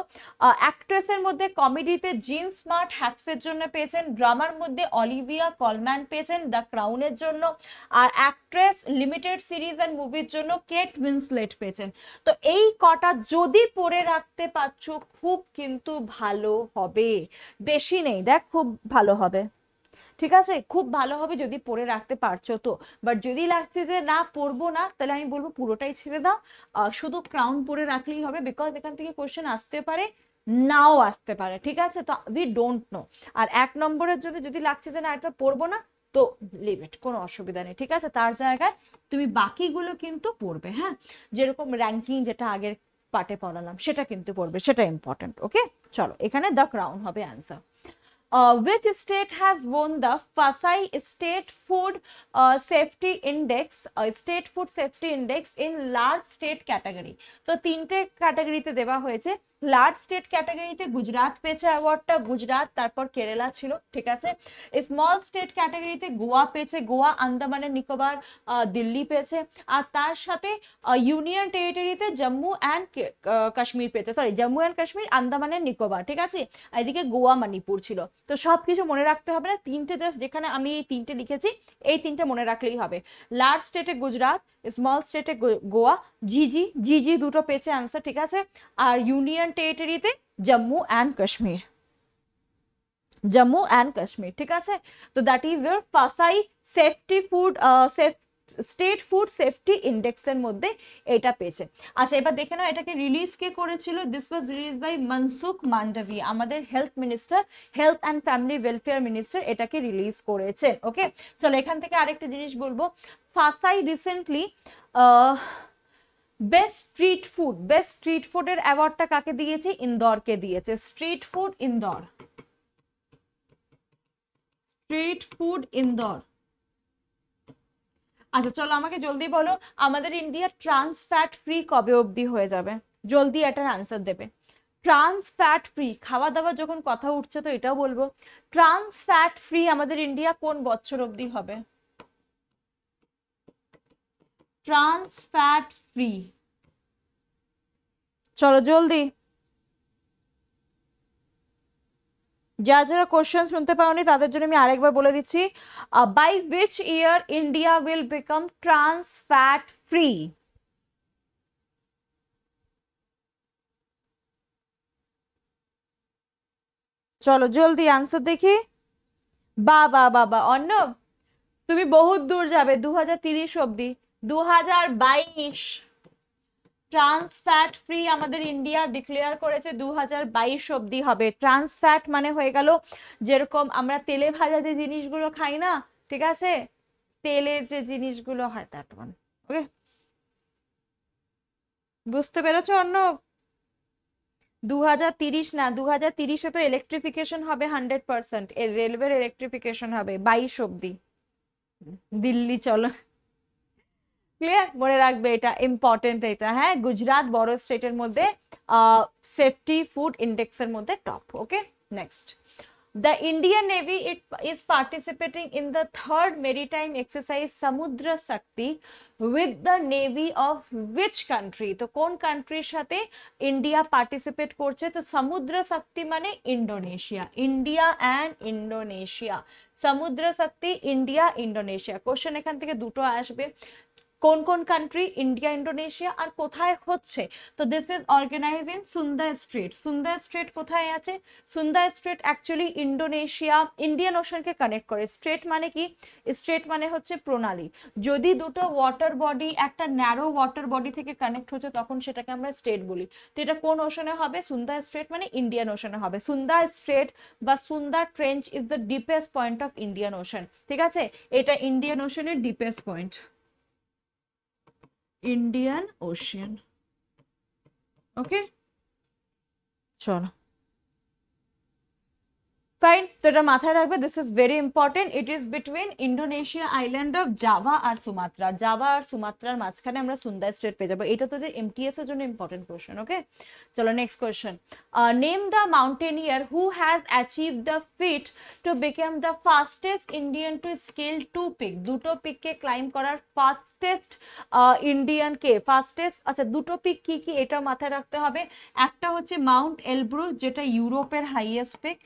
অ্যাক্ট্রেসের মধ্যে কমেডিতে জিন স্মার্ট হ্যাক্সের জন্য পেয়েছেন ড্রামার মধ্যে অলিভিয়া কলম্যান পেয়েছেন দ্য ক্রাউনের জন্য আর অ্যাক্ট্রেস লিমিটেড সিরিজ অ্যান্ড মুভির জন্য কেট উইন্সলেট পেয়েছেন তো এই কটা যদি পড়ে রাখতে পারছো খুব কিন্তু ভালো হবে বেশি নেই দেখ খুব ভালো হবে ঠিক আছে খুব ভালো হবে যদি পরে রাখতে পারছো তো বাট যদি লাগছে যে না পরবো না তাহলে আমি বলবো পুরোটাই ছেড়ে দাও শুধু ক্রাউন পরে রাখলেই হবে বিকজ এখান থেকে কোয়েশ্চেন আসতে পারে নাও আসতে পারে ঠিক আছে তো উই ডোন্ট নো আর এক নম্বরের জন্য যদি লাগছে যে না এটা পরবো না তো লিমিট কোনো অসুবিধা নেই ঠিক আছে তার জায়গায় তুমি বাকিগুলো কিন্তু পড়বে হ্যাঁ যেরকম র্যাঙ্কিং যেটা আগের পার্টে পড়ালাম সেটা কিন্তু পড়বে সেটা ইম্পর্টেন্ট ওকে চলো এখানে দ্য ক্রাউন হবে answer Uh, which state has won the Fasai State Food uh, Safety Index, uh, State Food Safety Index in large state category? So, three categories are হয়েছে লার্জ স্টেট ক্যাটাগরিতে গুজরাট পেয়েছে অ্যাওয়ার্ডটা গুজরাট তারপর কেরালা ছিল ঠিক আছে স্মল স্টেট ক্যাটাগরিতে গোয়া পেয়েছে গোয়া আন্দামানের নিকোবর দিল্লি পেয়েছে আর তার সাথে ইউনিয়ন টেরিটরিতে জম্মু অ্যান্ড কাশ্মীর পেয়েছে সরি জম্মু অ্যান্ড কাশ্মীর আন্দামানের নিকোবর ঠিক আছে এদিকে গোয়া মণিপুর ছিল তো সব কিছু মনে রাখতে হবে না তিনটে জাস্ট যেখানে আমি এই তিনটে লিখেছি এই তিনটে মনে রাখলেই হবে লার্জ স্টেটে গুজরাট স্মল স্টেটে গোয়া জিজি জিজি দুটো পেয়েছে আনসার ঠিক আছে আর ইউনিয়ন यूनियन टेरिटरी थे जम्मू एंड कश्मीर জম্মু অ্যান্ড কাশ্মীর ঠিক আছে তো that is your FSSAI safety food safe state food safety ইন্ডেক্সের মধ্যে এটা পেয়েছে আচ্ছা এবার দেখে নাও এটাকে রিলিজ কে করেছিল this was release by Mansukh Mandaviya আমাদের health minister health and family welfare minister এটাকে রিলিজ করেছে ওকে চলো এখান থেকে আরেকটা জিনিস বলবো FSSAI recently best street food best street ফুডের অ্যাওয়ার্ডটা কাকে দিয়েছে ইন্দোরকে দিয়েছে street food Indore street food Indore আচ্ছা চলো আমাকে জলদি বলো আমাদের ইন্ডিয়া ট্রান্স ফ্যাট ফ্রি কবে অবধি হয়ে যাবে জলদি এটার আনসার দেবে ট্রান্স ফ্যাট ফ্রি খাওয়া দাওয়া যখন কথা উঠছে তো এটাও বলবো ট্রান্স ফ্যাট ফ্রি আমাদের ইন্ডিয়া কোন বছর অবধি হবে ট্রান্স ফ্যাট ফ্রি চলো জলদি যা যারা কোশ্চেন শুনতে পাওনি তাদের জন্য আমি আরেকবার বলে দিচ্ছি by which year India will become trans fat free চলো জলদি আনসার দেখি বা বা বাবা অর্ণব তুমি বহুত দূর যাবে দু হাজার তিরিশ অব্দি দু হাজার বাইশ ট্রান্স ফ্রি আমাদের ইন্ডিয়া ডিক্লেয়ার করেছে দু হাজার বাইশ অবধি হবে ট্রান্সফ্যাট মানে হয়ে গেল যেরকম আমরা তেলে ভাজা যে জিনিসগুলো খাই না ঠিক আছে তেলের যে জিনিসগুলো হয় দ্যাট ওয়ান ওকে বুঝতে পেরেছ অন্য দু হাজার তিরিশ না দু হাজার তিরিশে তো ইলেকট্রিফিকেশন হবে হান্ড্রেড পার্সেন্ট রেলওয়ের ইলেকট্রিফিকেশন হবে বাইশ অব্দি দিল্লি চলো ক্লিয়ার মনে রাখবে এটা ইম্পর্টেন্ট ডেটা হ্যাঁ গুজরাট বরো স্টেটের মধ্যে সেফটি ফুড ইনডেক্স এর মধ্যে top okay next the Indian navy it is participating in the third maritime exercise Samudra Shakti with the navy of which country তো কোন কান্ট্রির সাথে ইন্ডিয়া পার্টিসিপেট করছে তো সমুদ্র শক্তি মানে ইন্দোনেশিয়া ইন্ডিয়া এন্ড ইন্দোনেশিয়া সমুদ্র শক্তি ইন্ডিয়া ইন্দোনেশিয়া क्वेश्चन এখান থেকে দুটো আসবে কোন কোন কান্ট্রি ইন্ডিয়া ইন্ডোনেশিয়া আর কোথায় হচ্ছে তো this is organize in Sunda street Sunda street কোথায় আছে Sunda street actually Indonesia Indian ওশনকে কানেক্ট করে স্ট্রেট মানে কি স্ট্রেট মানে হচ্ছে প্রণালী যদি দুটো ওয়াটার বডি একটা ন্যারো ওয়াটার বডি থেকে কানেক্ট হচ্ছে তখন সেটাকে আমরা স্টেট বলি তো এটা কোন ওশনে হবে সুন্দা স্ট্রেট মানে ইন্ডিয়ান ওশনে হবে সুন্দা স্ট্রেট বা Sunda trench is the deepest point of Indian ocean ঠিক আছে এটা ইন্ডিয়ান ওশনের deepest point Indian ocean okay चलो ফাইন তো এটা মাথায় রাখবে this is very important it is between Indonesia island of Java আর সুমাত্রা জাভা আর সুমাত্রার মাঝখানে আমরা সুন্দর স্টেট পেয়ে যাবো এটা তোদের এমটিএস এর জন্য ইম্পর্টেন্ট কোয়েশন ওকে চলো next question name the mountaineer who has achieve the feat to become the fastest Indian to scale two peak দুটো পিককে ক্লাইম্ব করার ফাস্টেস্ট ইন্ডিয়ান uh, কে ফাস্টেস্ট আচ্ছা দুটো পিক কি কি এটা মাথায় রাখতে হবে একটা হচ্ছে মাউন্ট এলব্রু যেটা ইউরোপের হাইয়েস্ট পিক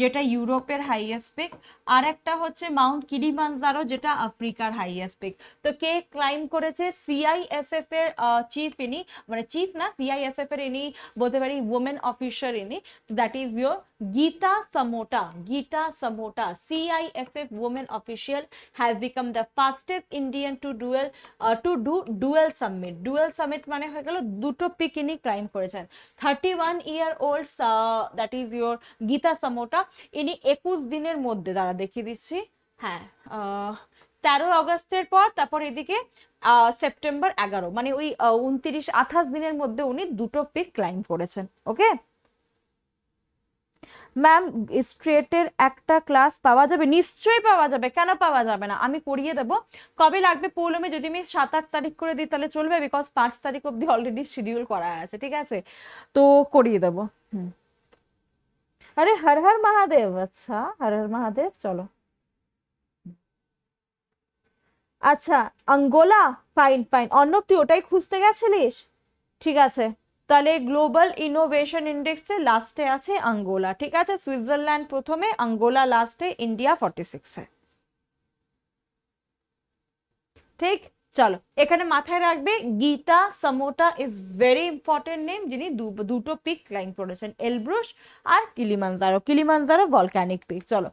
যেটা ইউরোপের হাইয়েস্ট পিক আর একটা হচ্ছে মাউন্ট কিলিমানজারো যেটা আফ্রিকার হাইয়েস্ট পিক তো কে ক্লাইম করেছে সিআইএসএফ এর চিফ ইনি মানে চিফ না সিআইএসএফ এর ইনি বলতে পারি ওমেন অফিসার ইনি that is your Geeta Samota, Geeta Samota, CISF woman official has become the fastest Indian to duel uh, to do dual summit. Dual summit মানে হয়ে গেল দুটো পিক uh, ইনি ক্লাইম করেছেন 31 year old that is your Geeta Samota ইনি 21 দিনের মধ্যে দাঁড়া দেখিয়ে দিচ্ছি হ্যাঁ তেরো অগস্টের পর তারপর এদিকে সেপ্টেম্বর এগারো মানে ওই উনত্রিশ আঠাশ দিনের মধ্যে উনি দুটো পিক ক্লাইম করেছেন ওকে ম্যাম স্ট্রেটের একটা ক্লাস পাওয়া যাবে নিশ্চয়ই পাওয়া যাবে কেন পাওয়া যাবে না আমি করিয়ে দেব কবে লাগবে পৌলমে যদি আমি সাত আট তারিখ করে দিই তাহলে চলবে বিকজ পাঁচ তারিখ অবধি অলরেডি শিডিউল করা আছে ঠিক আছে তো করিয়ে দেবো হুম আরে হর হর মহাদেব আচ্ছা হর হর মহাদেব চলো আচ্ছা আঙ্গোলা ফাইন ফাইন অন্য তুই ওটাই খুঁজতে গেছিলিস ঠিক আছে তাহলে গ্লোবাল ইনোভেশন ইন্ডেক্সে লাস্টে আছে আঙ্গোলা ঠিক আছে সুইজারল্যান্ড প্রথমে আঙ্গোলা লাস্টে ইন্ডিয়া ফর্টি সিক্সে ঠিক চলো এখানে মাথায় রাখবে Geeta Samota is very important name যিনি দুটো পিক লাইন করেছেন এলব্রুশ আর কিলিমানজারো কিলিমানজারো ভলক্যানিক পিক চলো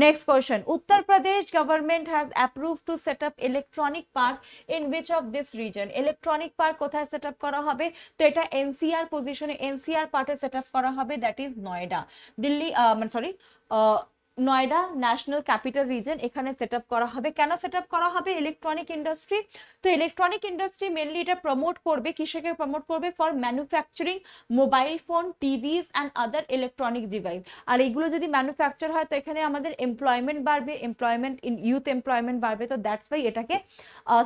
Next question. Uttar Pradesh government has approved to set up electronic park in which of this region? Electronic park কোথায় set up করা হবে? তো এটা NCR position এ NCR part এ set up করা হবে that is Noida. Delhi uh, sorry uh, Noida national capital region এখানে সেট করা হবে কেন সেট করা হবে ইলেকট্রনিক ইন্ডাস্ট্রি তো ইলেকট্রনিক ইন্ডাস্ট্রি মেনলি এটা প্রমোট করবে কিসেকে প্রমোট করবে for manufacturing mobile phone TVs and other electronic device আর এইগুলো যদি ম্যানুফ্যাকচার হয় তো এখানে আমাদের এমপ্লয়মেন্ট বাড়বে এমপ্লয়মেন্ট ইন ইউথ এমপ্লয়মেন্ট বাড়বে তো দ্যাটস ওয়াই এটাকে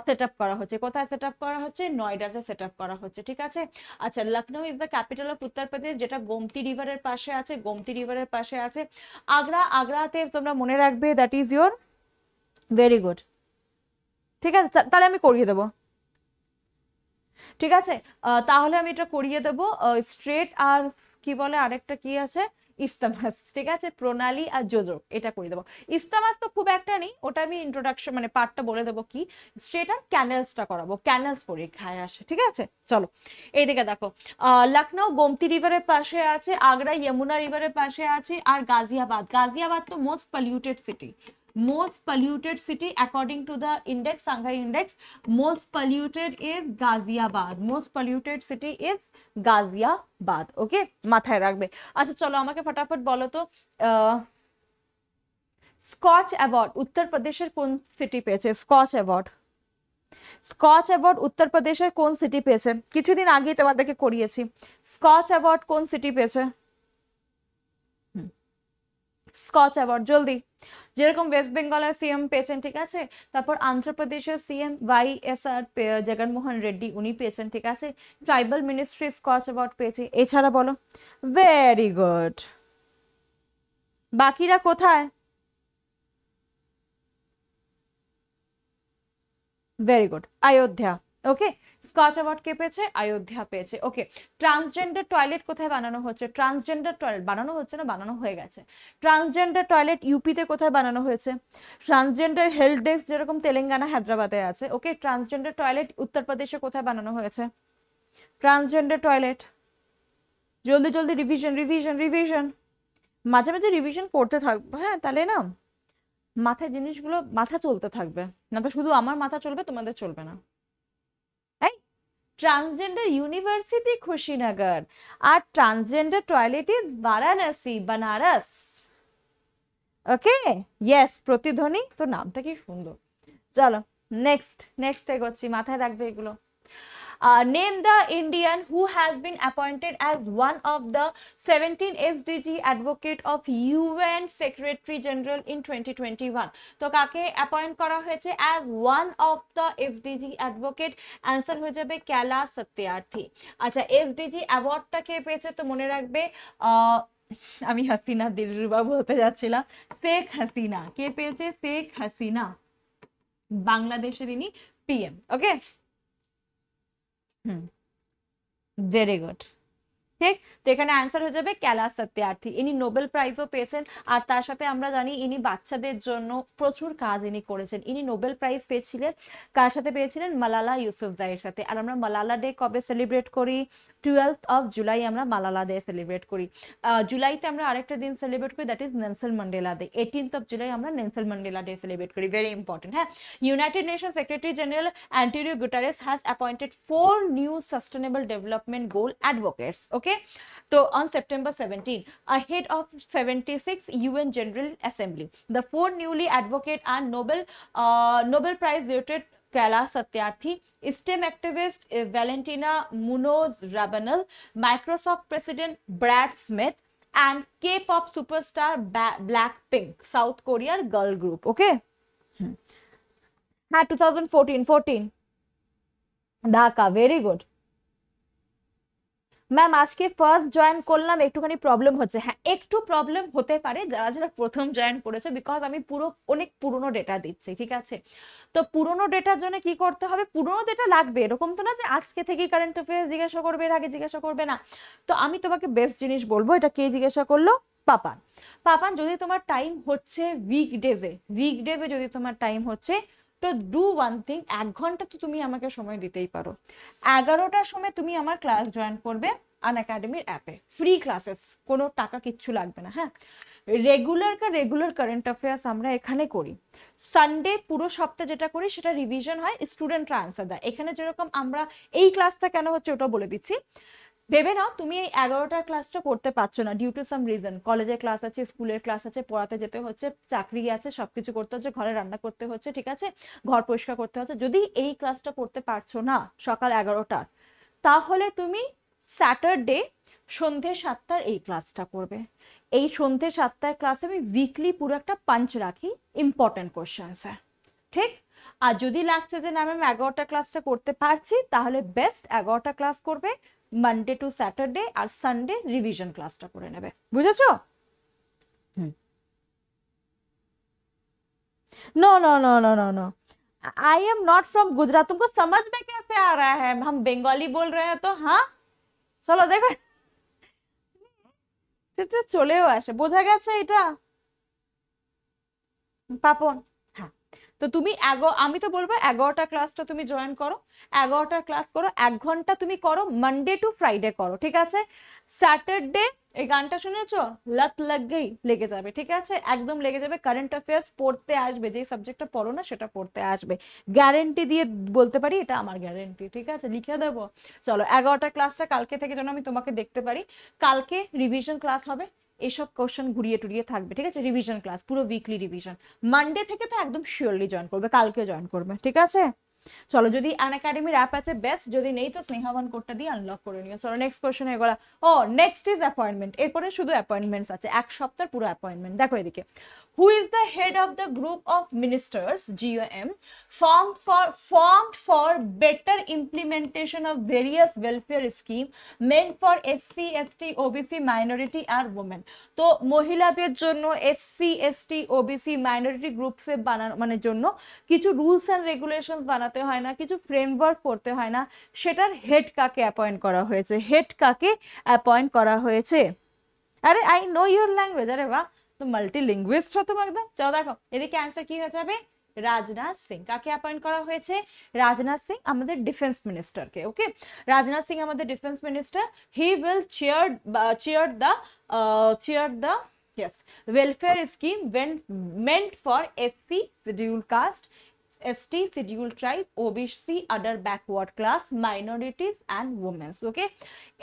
সেট করা হচ্ছে কোথায় সেট করা হচ্ছে নয়ডাতে সেট করা হচ্ছে ঠিক আছে আচ্ছা Lucknow is the capital of Uttar Pradesh যেটা গোমতি রিভারের পাশে আছে গোমতি রিভারের পাশে আছে আগ্রা আগ্রা বাড়াতে তোমরা মনে রাখবে that is your very good ঠিক আছে তাহলে আমি করিয়ে দেবো ঠিক আছে তাহলে আমি এটা করিয়ে দেবো স্ট্রেট আর কি বলে আরেকটা কি আছে ইস্তামাস ঠিক আছে প্রণালী আর যোজক এটা করে দেবো ইস্তামাস তো খুব একটা নেই ওটা আমি ইন্ট্রোডাকশন মানে পার্টটা বলে দেবো কি স্ট্রেটার ক্যানেলসটা করাবো ক্যানেলস পরীক্ষায় আসে ঠিক আছে চলো এইদিকে দেখো লখনৌ গোমতি রিভারের পাশে আছে আগ্রা যমুনা রিভারের পাশে আছে আর গাজিয়াবাদ গাজিয়াবাদ তো most polluted city most polluted city according to the index সাংঘাই index most polluted is Ghaziabad most polluted city is Ghaziabad okay মাথায় রাখবে আচ্ছা চলো আমাকে ফটাফট বলো তো স্কচ অ্যাওয়ার্ড উত্তরপ্রদেশের কোন সিটি পেয়েছে স্কচ অ্যাওয়ার্ড স্কচ অ্যাওয়ার্ড উত্তরপ্রদেশের কোন সিটি পেয়েছে কিছুদিন আগেই তোমাদেরকে করিয়েছি স্কচ অ্যাওয়ার্ড কোন সিটি পেয়েছে স্কচ অ্যাওয়ার্ড জলদি যেরকম ওয়েস্ট বেঙ্গলের সিএম পেয়েছেন ঠিক আছে তারপর অন্ধ্রপ্রদেশের CM Y S R Jaganmohan Reddy উনি পেয়েছেন ঠিক আছে ট্রাইবাল মিনিস্ট্রি স্কচ অ্যাওয়ার্ড পেয়েছে এছাড়া বলো ভেরি গুড বাকিরা কোথায় very good Ayodhya okay SKOCH award কে পেয়েছে আয়োধ্যা পেয়েছে ওকে ট্রান্সজেন্ডার টয়লেট কোথায় বানানো হচ্ছে ট্রান্সজেন্ডার টয়লেট বানানো হচ্ছে না বানানো হয়ে গেছে ট্রান্সজেন্ডার টয়লেট ইউপিতে কোথায় বানানো হয়েছে ট্রান্সজেন্ডার হেল্প ডেস্ক যেরকম তেলেঙ্গানা হায়দ্রাবাদে আছে ওকে ট্রান্সজেন্ডার টয়লেট উত্তরপ্রদেশে কোথায় বানানো হয়েছে ট্রান্সজেন্ডার টয়লেট জলদি জলদি রিভিশন রিভিশন রিভিশন মাঝে মাঝে রিভিশন করতে থাকবো হ্যাঁ তাহলে না মাথায় জিনিসগুলো মাথা চলতে থাকবে না তো শুধু আমার মাথা চলবে তোমাদের চলবে না ট্রান্সজেন্ডার ইউনিভার্সিটি খুশিনগর আর transgender toilet is Varanasi Banaras okay yes Pratidhwani তো নামটা কি সুন্দর চলো নেক্সট নেক্সট এগোচ্ছি মাথায় রাখবে এগুলো uh, name the Indian who has been appointed as one of the 17 SDG advocate of UN Secretary General in 2021 তো কাকে অ্যাপয়েন্ট করা হয়েছে as one of the SDG advocate answer হয়ে যাবে ক্যালা সত্যার্থী আচ্ছা এসডিজি অ্যাওয়ার্ডটা কে পেয়েছে তো মনে রাখবে আমি হাসিনা দিলরুবা বলতে যাচ্ছিলাম শেখ হাসিনা কে পেয়েছে শেখ হাসিনা বাংলাদেশের ইনি PM okay hmm very good ঠিক তো এখানে অ্যান্সার হয়ে যাবে ক্যালাস সত্যার্থী ইনি নোবেল প্রাইজও পেয়েছেন আর তার সাথে আমরা জানি ইনি বাচ্চাদের জন্য প্রচুর কাজ ইনি করেছেন ইনি নোবেল প্রাইজ পেয়েছিলেন কার সাথে পেয়েছিলেন মালালা ইউসুফ জাইয়ের সাথে আর আমরা মালালা ডে কবে সেলিব্রেট করি টুয়েলভ অফ জুলাই আমরা মালালা ডে সেলিব্রেট করি জুলাইতে আমরা আরেকটা দিন সেলিব্রেট করি that is Nelson Mandela day eighteenth of July আমরা নেনসেল মন্ডেলা ডে সেলিব্রেট করি ভেরি ইম্পর্টেন্ট হ্যাঁ United Nation secretary general Antonio Guterres has appointed four new sustainable development goal advocates okay তো on September seventeen head of seventy six UN general the the four newly advocate আর Nobel Nobel prize related Kailash Satyarthi STEM activist Valentina Munoz Rabanal Microsoft president Brad Smith and K pop superstar Black Pink South Korea girl group okay हाँ 2014 14 ढाका वेरी गुड ম্যাম আজকে ফার্স্ট জয়েন করলাম একটুখানি প্রবলেম হচ্ছে হ্যাঁ একটু প্রবলেম হতে পারে যারা যারা প্রথম জয়েন করেছে বিকজ আমি পুরো অনেক পুরনো ডেটা দিচ্ছি ঠিক আছে তো পুরনো ডেটার জন্য কি করতে হবে পুরনো ডেটা লাগবে এরকম তো না যে আজকে থেকেই কারেন্ট অ্যাফেয়ার্স জিজ্ঞাসা করবে এর আগে জিজ্ঞাসা করবে না তো আমি তোমাকে বেস্ট জিনিস বলবো এটা কে জিজ্ঞাসা করলো পাপান পাপান যদি তোমার টাইম হচ্ছে উইকডেজে উইকডেজে যদি তোমার টাইম হচ্ছে তো ডু ওয়ান থিং এক ঘন্টা তো তুমি আমাকে সময় দিতেই পারো এগারোটার সময় তুমি আমার ক্লাস জয়েন করবে আন একাডেমির অ্যাপে ফ্রি ক্লাসেস কোনো টাকা কিচ্ছু লাগবে না হ্যাঁ রেগুলার কা রেগুলার কারেন্ট অ্যাফেয়ার্স আমরা এখানে করি সানডে পুরো সপ্তাহ যেটা করি সেটা রিভিশন হয় স্টুডেন্টরা আনসার দেয় এখানে যেরকম আমরা এই ক্লাসটা কেন হচ্ছে ওটা বলে দিচ্ছি ভেবে নাও তুমি এই এগারোটা ক্লাসটা পড়তে পারছো না ডিউ টু সাম রিজন কলেজের ক্লাস আছে স্কুলের ক্লাস আছে পড়াতে যেতে হচ্ছে চাকরি আছে সব কিছু করতে হচ্ছে ঘরে রান্না করতে হচ্ছে ঠিক আছে ঘর পরিষ্কার করতে হচ্ছে যদি এই ক্লাসটা পড়তে পারছো না সকাল এগারোটার তাহলে তুমি স্যাটারডে সন্ধে সাতটার এই ক্লাসটা করবে এই সন্ধে সাতটার ক্লাসে আমি উইকলি পুরো একটা পাঞ্চ রাখি ইম্পর্ট্যান্ট স্যার ঠিক আর যদি লাগছে যে না ম্যাম এগারোটা ক্লাসটা করতে পারছি তাহলে বেস্ট এগারোটা ক্লাস করবে মানডে টু স্যাটারডে আর সানডে রিভিশন ক্লাসটা করে নেবে বুঝেছ no no no no no no I am not from Gujarat तुमको समझ में कैसे आ रहा है हम बंगाली बोल रहे हैं तो हाँ চলো দেখো চলেও আসে বোঝা গেছে এটা পাপন তো তুমি আমি তো বলবো এগারোটা ক্লাসটা তুমি জয়েন করো এগারোটা ক্লাস করো এক ঘন্টা তুমি করো মানডে টু ফ্রাইডে করো ঠিক আছে স্যাটারডে এই গানটা শুনেছ লাত লাগেই লেগে যাবে ঠিক আছে একদম লেগে যাবে কারেন্ট অ্যাফেয়ার্স পড়তে আসবে যেই সাবজেক্টটা পড়ো না সেটা পড়তে আসবে গ্যারেন্টি দিয়ে বলতে পারি এটা আমার গ্যারেন্টি ঠিক আছে লিখে দেবো চলো এগারোটা ক্লাসটা কালকে থেকে যেন আমি তোমাকে দেখতে পারি কালকে রিভিশন ক্লাস হবে এসব কোশ্চেন ঘুরিয়ে টুরিয়ে থাকবে ঠিক আছে রিভিশন ক্লাস পুরো উইকলি রিভিশন মানডে থেকে তো একদম শিওরলি জয়েন করবে কালকে জয়েন করবে ঠিক আছে চলো যদি আন একাডেমির অ্যাপ আছে বেস্ট যদি নেই তো স্নেহাবান কোডটা দিয়ে আনলক করে নিও চলো নেক্সট কোশ্চেন এগুলো ও নেক্সট ইজ অ্যাপয়েন্টমেন্ট এরপরে শুধু অ্যাপয়েন্টমেন্টস আছে এক সপ্তাহ পুরো অ্যাপয়েন্টমেন্ট দেখো এদিকে who is the head of the group of ministers GOM formed for formed for better implementation of various welfare scheme meant for SC ST OBC minority and women তো মহিলাদের jonno SC ST OBC minority group groups এ বানানো মানে জন্য কিছু রুলস এন্ড রেগুলেশনস বানাতে হয় না কিছু ফ্রেমওয়ার্ক করতে হয় না সেটার head appoint kora hoyeche head head কাকে অ্যাপয়েন্ট করা হয়েছে আরে আই নো ইওর ল্যাঙ্গুয়েজ আরে বাহ তো মাল্টিলিঙ্গুইস্ট হতো একদম চলো দেখো এদিকে অ্যান্সার কি হয়ে যাবে রাজনাথ সিং কাকে অ্যাপয়েন্ট করা হয়েছে রাজনাথ সিং আমাদের ডিফেন্স মিনিস্টারকে ওকে রাজনাথ সিং আমাদের defence minister he will chair chair the chair the yes welfare scheme went meant for sc scheduled caste ST schedule tribe OBC other backward class minorities and women's okay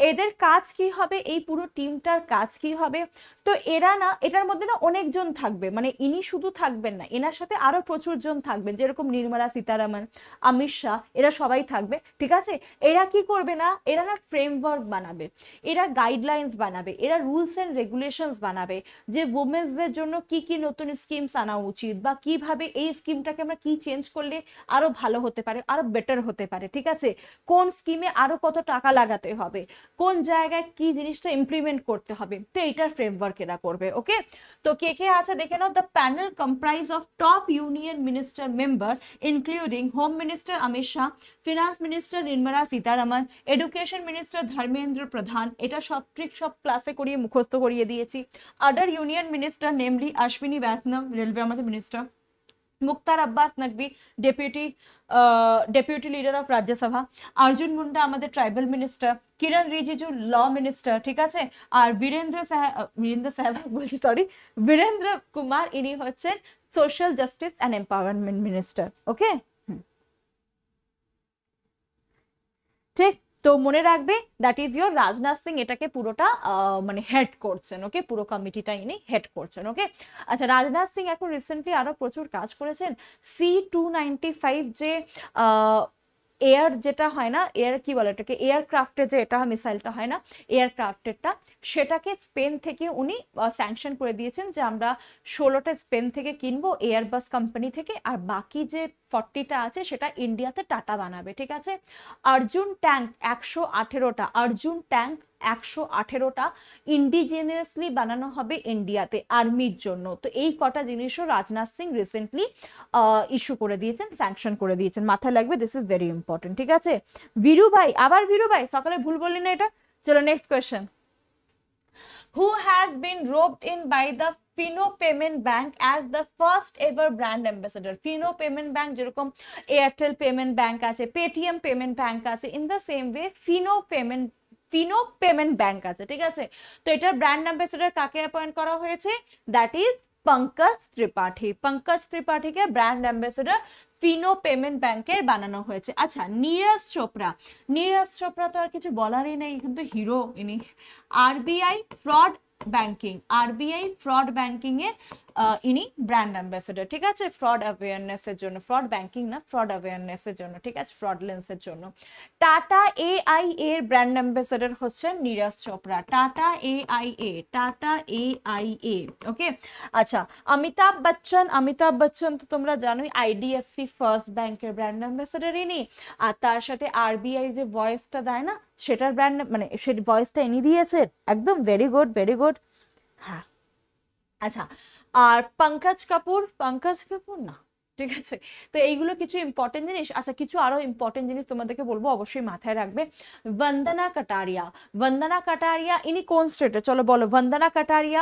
এদের কাজ কি হবে এই পুরো টিমটার কাজ কি হবে তো এরা না এটার মধ্যে না অনেকজন থাকবে মানে ইনি শুধু থাকবেন না এনার সাথে আরও প্রচুর জন থাকবেন যেরকম নির্মলা সীতারামন অমিত শাহ এরা সবাই থাকবে ঠিক আছে এরা কি করবে না এরা না ফ্রেমওয়ার্ক বানাবে এরা গাইডলাইন্স বানাবে এরা রুলস অ্যান্ড রেগুলেশনস বানাবে যে ওমেন্সদের জন্য কি কি নতুন স্কিমস আনা উচিত বা কিভাবে এই স্কিমটাকে আমরা কি চেঞ্জ করলে আরো ভালো হতে পারে আরো বেটার হতে পারে ঠিক আছে কোন স্কিমে আরো কত টাকা লাগাতে হবে কোন জায়গায় কি জিনিসটা ইমপ্লিমেন্ট করতে হবে তো এইটার ফ্রেমওয়ার্ক এরা করবে ওকে তো কে কে আছে দেখে নাও the panel comprise of top union minister member including home minister Amit Shah finance minister Nirmala Sitharaman education minister Dharmendra Pradhan এটা সব ট্রিক সব ক্লাসে করিয়ে মুখস্থ করিয়ে দিয়েছি other union minister namely Ashwini Vaishnaw railway আমাদের minister Mukhtar Abbas Naqvi deputy deputy leader of Rajya Sabha Arjun Munda আমাদের tribal minister Kiren Rijiju law minister ঠিক আছে আর বীরেন্দ্র সাহেব বীরেন্দ্র সাহেব বলছি সরি বীরেন্দ্র কুমার ইনি হচ্ছেন social justice and empowerment minister okay ঠিক তো মনে রাখবে that is your Rajnath Singh এটাকে পুরোটা মানে হেড করছেন ওকে পুরো কমিটিটা ইনি হেড করছেন ওকে আচ্ছা রাজনাথ সিং এখন রিসেন্টলি আরো প্রচুর কাজ করেছেন সি টু নাইনটি ফাইভ যে এয়ার যেটা হয় না এয়ার কি বলে এটাকে এয়ারক্রাফটে যে এটা মিসাইলটা হয় না এয়ারক্রাফটেরটা সেটাকে স্পেন থেকে উনি স্যাংশন করে দিয়েছেন যে আমরা ষোলোটা স্পেন থেকে কিনবো এয়ারবাস কোম্পানি থেকে আর বাকি যে ফর্টিটা আছে সেটা ইন্ডিয়াতে টাটা বানাবে ঠিক আছে অর্জুন ট্যাঙ্ক একশো আঠেরোটা অর্জুন ট্যাঙ্ক একশো আঠেরোটা ইন্ডিজেনিয়াসলি বানানো হবে ইন্ডিয়াতে আর্মির জন্য তো এই কটা জিনিসও রাজনাথ সিং রিসেন্টলি ইস্যু করে দিয়েছেন স্যাংশন করে দিয়েছেন মাথায় লাগবে দিস ইজ ভেরি ইম্পর্টেন্ট ঠিক আছে ভীরুভাই আবার ভীরুভাই সকালে ভুল বললি না এটা চলো next question who has been roped in by the Fino payment bank as the first ever brand ambassador Fino payment bank যেরকম এয়ারটেল পেমেন্ট ব্যাংক আছে পেটিএম পেমেন্ট ব্যাংক আছে in the same way Fino payment Fino payment bank আছে ঠিক আছে তো এটার ব্র্যান্ড অ্যাম্বাসেডার কাকে অ্যাপয়েন্ট করা হয়েছে দ্যাট ইজ পঙ্কজ ত্রিপাঠী পঙ্কজ ত্রিপাঠীকে ব্র্যান্ড অ্যাম্বাসেডার ফিনো পেমেন্ট ব্যাংকের বানানো হয়েছে আচ্ছা নীরজ চোপড়া নীরাজ চোপড়া তো আর কিছু বলারই নেই কিন্তু হিরো ইনি RBI fraud banking RBI fraud ব্যাংকিংয়ের ইনি ব্র্যান্ড অ্যাম্বাসেডার ঠিক আছে ফ্রড এর জন্য ফ্রড ব্যাংকিং না ফ্রড এর জন্য ঠিক আছে ফ্রড লেন্সের জন্য টাটা এআই এর ব্র্যান্ড অ্যাম্বাসেডার হচ্ছেন নীরাজ চোপড়া টাটা এআই এ টাটা এআই এ ওকে আচ্ছা অমিতাভ বচ্চন অমিতাভ বচ্চন তো তোমরা জানোই আইডিএফসি ফার্স্ট ব্যাংকের ব্র্যান্ড অ্যাম্বাসেডার ইনি আর তার সাথে আরবিআই যে ভয়েসটা দেয় না সেটার ব্র্যান্ড মানে সে ভয়েসটা এনে দিয়েছে একদম ভেরি গুড ভেরি গুড হ্যাঁ আচ্ছা আর পঙ্কজ কাপুর পঙ্কজ কাপুর না ঠিক আছে তো এইগুলো কিছু ইম্পর্টেন্ট জিনিস আচ্ছা কিছু আরো ইম্পর্টেন্ট জিনিস তোমাদেরকে বলবো অবশ্যই মাথায় রাখবে বন্দনা কাটারিয়া বন্দনা কাটারিয়া ইনি কোন স্টেটে চলো বলো Vandana Kataria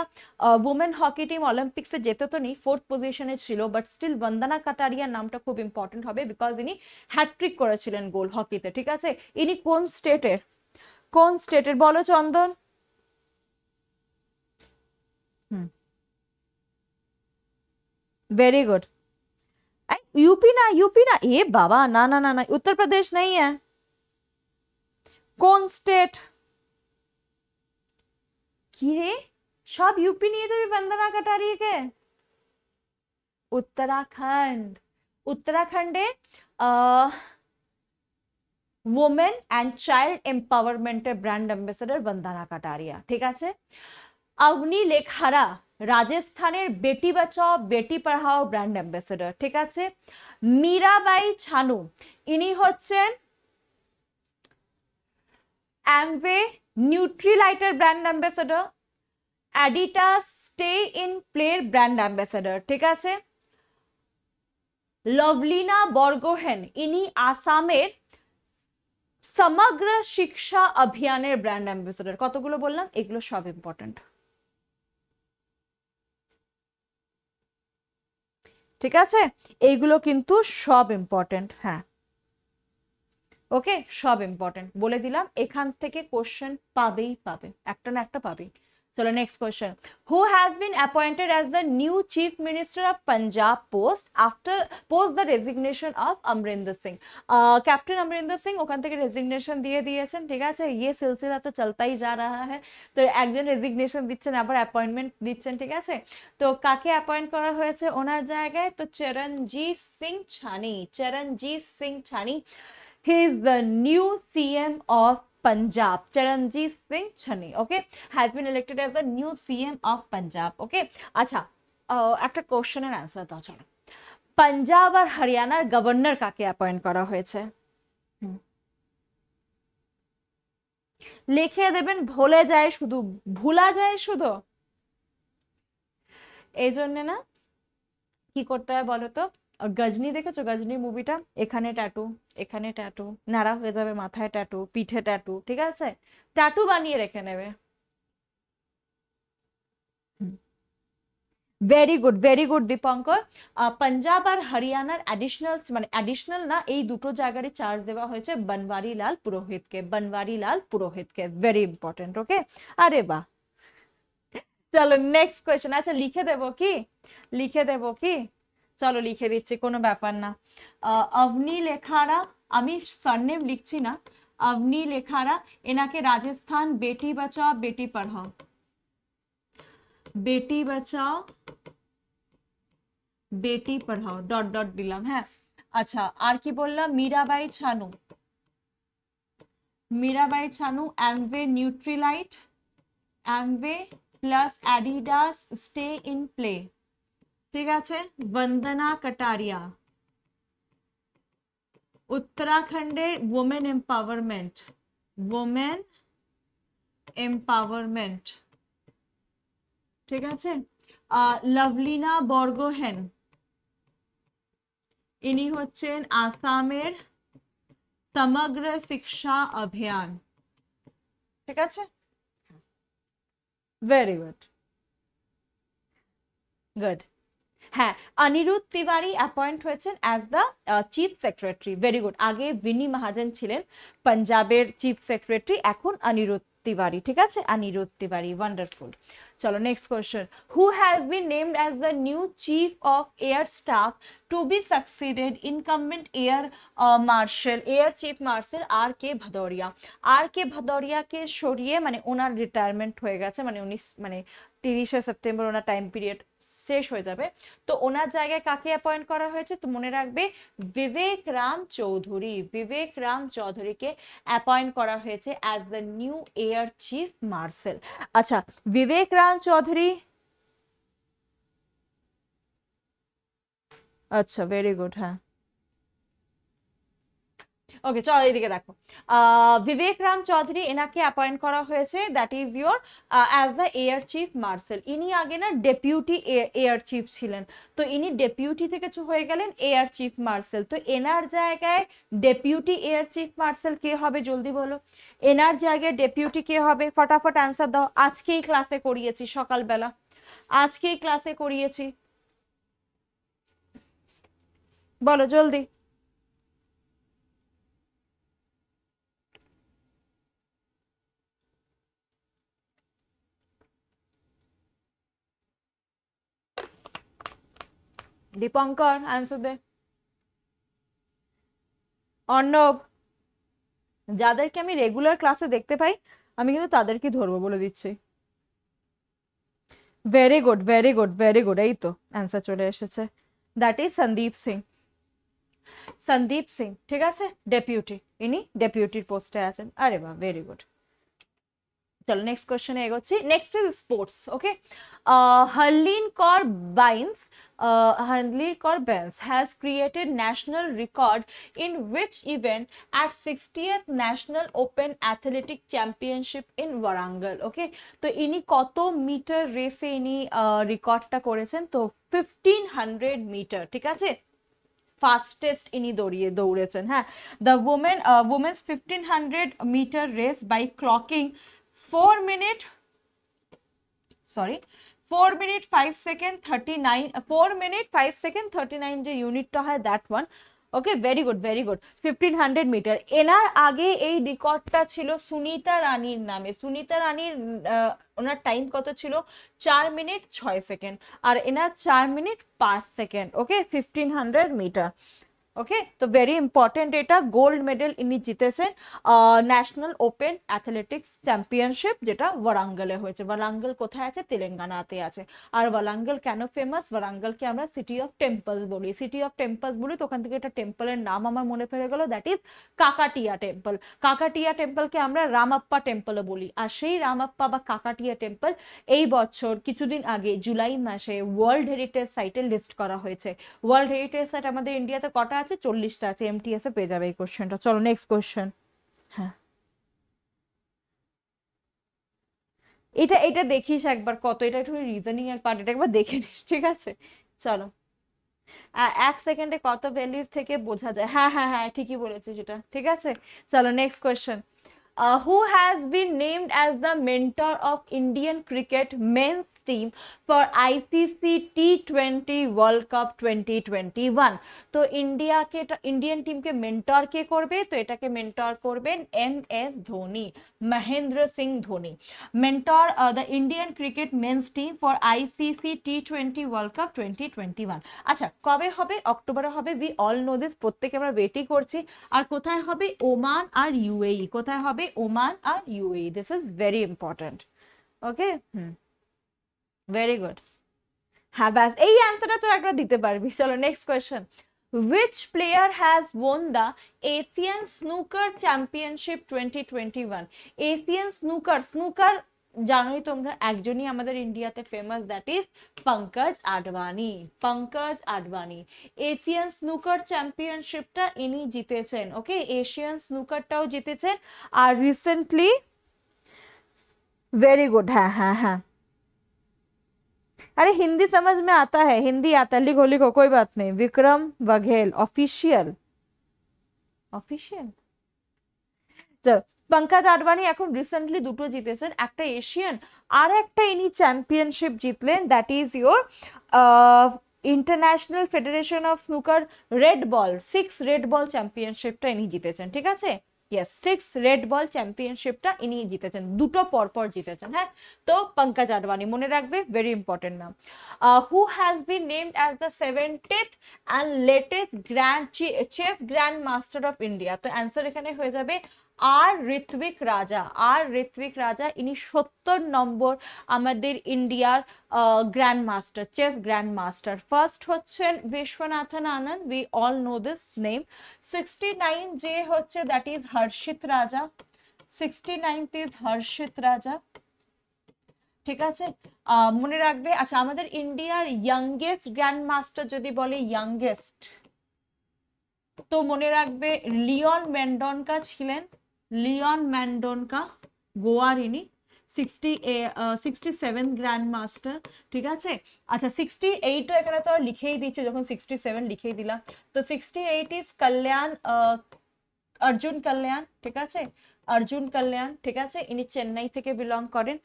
women hockey team অলিম্পিক্সে যেতে তো নেই ফোর্থ পজিশনে ছিল বাট স্টিল বন্দনা কাটারিয়া নামটা খুব ইম্পর্টেন্ট হবে বিকজ ইনি হ্যাট্রিক করেছিলেন গোল হকিতে ঠিক আছে ইনি কোন স্টেটের কোন স্টেটের বলো চন্দন वेरी गुड यूपी ना यूपी ना ये बाबा ना ना ना ना उत्तर प्रदेश नहीं है कौन स्टेट रे सब यूपी नहीं तो वंदना कटा रही Uttarakhand Uttarakhand women and child empowerment brand ambassador Vandana Kataria ठीक है लेखारा রাজস্থানের বেটি বাঁচাও বেটি পড়াও ব্র্যান্ড অ্যাম্বাসেডর ঠিক আছে মীরাবাই ছানু ইনি হচ্ছেন অ্যামওয়ে নিউট্রিলাইটের brand ambassador Adidas stay in প্লের ব্র্যান্ড অ্যাম্বাসেডর ঠিক আছে লভলিনা বর্গোহেন ইনি আসামের সমগ্র শিক্ষা অভিযানের ব্র্যান্ড অ্যাম্বাসেডর কতগুলো বললাম এগুলো সব ইম্পর্টেন্ট ঠিক আছে এইগুলো কিন্তু সব ইম্পর্টেন্ট হ্যাঁ ওকে সব ইম্পর্টেন্ট বলে দিলাম এখান থেকে কোশ্চেন পাবেই পাবে একটা না একটা পাবেই चलो next question who has been appointed as the new chief minister of Punjab post after post the resignation of Amarinder Singh captain Amarinder Singh ओखान रेजिग्नेशन दिए दिए ठीक है अच्छा, ये सिलसिला तो चलता ही जा रहा है तो एक जन रेजिग्नेशन दिखान आरोप अपॉइंटमेंट दिखान ठीक है अच्छा, तो काट करना जगह तो चरणजी सिंह छानी Charanjit Singh Channi he is the new C M of Punjab. Charanjit Singh Chhani, okay, has been elected as the new CM of Punjab, okay. Acha, uh, একটা কোশ্চেনের অ্যান্সার দাও চলো পাঞ্জাব আর হরিয়ানার গভর্নর কাকে অ্যাপয়েন্ট করা হয়েছে লিখে দেবেন ভোলে যায় শুধু ভুলা যায় শুধু এই জন্যে না কি করতে হয় বলো তো গজনি দেখেছো গজনি মুভিটা এখানে ট্যাটু এখানে ট্যাটু নাড়া হয়ে যাবে মাথায় ট্যাটু পিঠে ট্যাটু ঠিক আছে ট্যাটু বানিয়ে রেখে নেবে very good very good Dipankar Punjab আর হরিয়ানার অ্যাডিশনাল মানে অ্যাডিশনাল না এই দুটো জায়গারই চার্জ দেওয়া হয়েছে বনওয়ারিলাল পুরোহিতকে বনওয়ারিলাল পুরোহিতকে ভেরি ইম্পর্টেন্ট ওকে আরে বা চলো নেক্সট কোয়েশ্চেন আচ্ছা লিখে দেব কি লিখে দেব কি चलो लिखे दीची को अवनी लेखारा सरनेम लिखी ना अवनी लेखारा एना के राजस्थान बेटी बचाओ बेटी पढ़ाओ बेटी बचाओ बेटी पढ़ाओ डट डट दिल हाँ अच्छा और कि बोल Mirabai Chanu Mirabai Chanu Amway Nutrilite Amway plus Adidas stay in play ঠিক আছে বন্দনা कटारিয়া उत्तराखंडে উইমেন এমপাওয়ারমেন্ট উইমেন এমপাওয়ারমেন্ট ঠিক আছে लवलीना বোরগোহেন ইনি হচ্ছেন আসামের সমগ্র শিক্ষা অভিযান ঠিক আছে वेरी गुड गुड হ্যাঁ অনিরুদ্ধ তিওয়ারি অ্যাপয়েন্ট হয়েছেন as the chief secretary very good আগে ভিনি মহাজন ছিলেন পাঞ্জাবের চিফ সেক্রেটারি এখন অনিরুদ্ধ তিওয়ারি ঠিক আছে অনিরুদ্ধ তিওয়ারি ওয়ান্ডারফুল চলো next question who has been named as the new chief of air staff to be succeeded incumbent air marshal air chief marshal R K Bhadauria R K ভাদরিয়াকে সরিয়ে মানে ওনার রিটায়ারমেন্ট হয়ে গেছে মানে উনি মানে তিরিশে সেপ্টেম্বর ওনার টাইম পিরিয়ড শেষ হয়ে যাবে তো ওনার জায়গায় কাকে অ্যাপয়েন্ট করা হয়েছে তো মনে রাখবে বিবেক রাম চৌধুরী বিবেক রাম চৌধুরীকে অ্যাপয়েন্ট করা হয়েছে as the new air chief marshal আচ্ছা বিবেক রাম চৌধুরী আচ্ছা ভেরি গুড হ্যাঁ ওকে চলো এদিকে দেখো বিবেক রাম চৌধুরী এনাকে অ্যাপয়েন্ট করা হয়েছে that is your as the air chief marshal ইনি আগে না ডেপিউটি এয়ার চিফ ছিলেন তো ইনি ডেপিউটি থেকে হয়ে গেলেন এয়ার চিফ মার্সেল তো এনার জায়গায় ডেপিউটি এয়ার চিফ মার্সেল কে হবে জলদি বলো এনার জায়গায় ডেপিউটি কে হবে ফটাফট অ্যান্সার দাও আজকেই ক্লাসে করিয়েছি সকালবেলা আজকেই ক্লাসে করিয়েছি বলো জলদি দীপঙ্কর আনসার দে অর্ণব যাদেরকে আমি রেগুলার ক্লাসে দেখতে পাই আমি কিন্তু তাদেরকে ধরবো বলে দিচ্ছি very good very good very good এই তো অ্যান্সার চলে এসেছে দ্যাট ইজ সন্দীপ সিং সন্দীপ সিং ঠিক আছে ডেপিউটি ইনি ডেপিউটির পোস্টে আছেন আরে বা ভেরি গুড चलो नेक्स्ट क्वेश्चन एगोच्छी next is sports okay Harleen Kaur Bains Harleen Kaur Bains has created national record in which event at sixtieth national open athletic championship in Warangal okay তো ইনি কত মিটার রেসে ইনি রেকর্ডটা uh, করেছেন তো ফিফটিন হান্ড্রেড মিটার ঠিক আছে ফাস্টেস্ট ইনি দৌড়িয়ে দৌড়েছেন হ্যাঁ the women women's fifteen hundred metre race by clocking 4 minute sorry 4 minute 5 second 39 4 minute 5 second 39 যে ইউনিটটা হয় that one okay very good very good fifteen hundred metre এনার আগে এই রেকর্ডটা ছিল সুনিতা রানীর নামে সুনিতা রানীর ওনার টাইম কত ছিল চার মিনিট ছয় সেকেন্ড আর এনার চার মিনিট পাঁচ second okay fifteen hundred metre okay তো ভেরি ইম্পর্টেন্ট এটা গোল্ড মেডেল ইনি জিতেছেন ন্যাশনাল ওপেন অ্যাথলেটিক্স চ্যাম্পিয়নশিপ যেটা ওয়ারাঙ্গলে হয়েছে ওয়ারাঙ্গল কোথায় আছে তেলেঙ্গানাতে আছে আর ওয়ারাঙ্গল কেন ফেমাস ওয়ারাঙ্গলকে আমরা সিটি অফ টেম্পলস বলি সিটি অফ টেম্পলস বলি তো ওখান থেকে একটা টেম্পলের নাম আমার মনে পড়ে গেল that is Kakatiya temple Kakatiya টেম্পলকে আমরা রামাপ্পা টেম্পলও বলি আর সেই রামাপ্পা বা কাকাটিয়া টেম্পল এই বছর কিছুদিন আগে জুলাই মাসে ওয়ার্ল্ড হেরিটেজ সাইটে লিস্ট করা হয়েছে ওয়ার্ল্ড হেরিটেজ সাইট আমাদের ইন্ডিয়াতে কটা আছে চল্লিশটা আছে এমটিএসে পেয়ে যাবে এই কোশ্চেনটা চলো নেক্সট কোশ্চেন হ্যাঁ এটা এটা দেখিস একবার কত এটা একটু রিজনিং এর পার্ট এটা একবার দেখে নিস ঠিক আছে চলো এক সেকেন্ডে কত ভ্যালির থেকে বোঝা যায় হ্যাঁ হ্যাঁ হ্যাঁ ঠিকই বলেছিস যেটা ঠিক আছে চলো next question who has been named as the mentor of Indian cricket men's team for ICC T20 World Cup 2021 তো ইন্ডিয়াকে ইন্ডিয়ান টিমকে মেন্টর কে করবে তো এটাকে মেন্টর করবেন M S Dhoni Mahendra Singh Dhoni mentor the Indian cricket men's team for ICC T twenty world cup twenty twenty one আচ্ছা কবে হবে অক্টোবরে হবে উই অল নো দিস প্রত্যেকে আমরা ওয়েটই করছি আর কোথায় হবে ওমান আর ইউএই e। কোথায় হবে ওমান আর UAE this is very important okay hmm very good হ্যাঁ ব্যাস এই অ্যান্সারটা তোর একটা দিতে পারবি চলো next question has won the Asian snooker championship twenty twenty one Asian snooker snooker জানোই তোমরা একজনই আমাদের ইন্ডিয়াতে famous that is Pankaj Advani Pankaj Advani Asian snooker চ্যাম্পিয়নশিপটা ইনি জিতেছেন ওকে এশিয়ান স্নুকারটাও জিতেছেন আর রিসেন্টলি ভেরি গুড হ্যাঁ হ্যাঁ হ্যাঁ अरे हिंदी समझ में आता है हिंदी आता है लिगोली को कोई बात नहीं विक्रम बघेल ऑफिशियल ऑफिशियल चल पंकज आडवाणी अकु रिसेंटली দুটো जीतेছেন একটা এশিয়ান আর একটা ইনি চ্যাম্পিয়নশিপ জিতলেন that is your international federation of snooker red ball 6 red ball চ্যাম্পিয়নশিপটা ইনি জিতেছেন ঠিক আছে ইয়েস সিক্স রেড বল চ্যাম্পিয়নশিপটা ইনি জিতেছেন দুটো পরপর জিতেছেন হ্যাঁ তো পঙ্কজ আডবাণী মনে রাখবে ভেরি ইম্পর্টেন্ট নাম who has been named as the seventieth and latest grand chess grand master of India তো অ্যান্সার এখানে হয়ে যাবে আর ঋত্বিক রাজা আর ঋত্বিক রাজা ইনি সত্তর নম্বর আমাদের ইন্ডিয়ার grand master chess grand master first হচ্ছেন Viswanathan Anand we all know this name sixty nine যে হচ্ছে দ্যাট ইজ হর্ষিত রাজা সিক্সটি নাইনথ ইজ হর্ষিত রাজা ঠিক আছে মনে রাখবে আচ্ছা আমাদের ইন্ডিয়ার ইয়াংগেস্ট গ্র্যান্ড মাস্টার যদি বলে ইয়াংগেস্ট তো মনে রাখবে লিওন মেন্ডনকা ছিলেন Leon ম্যান্ডনকা গোয়ার ইনি sixty sixty seven grand master ঠিক আছে আচ্ছা সিক্সটি এইটও এখানে তো লিখেই দিচ্ছে যখন সিক্সটি সেভেন লিখেই দিলাম তো sixty eight is Kalyan Arjun Kalyan ঠিক আছে অর্জুন কল্যাণ ঠিক আছে ইনি চেন্নাই থেকে বিলং করেন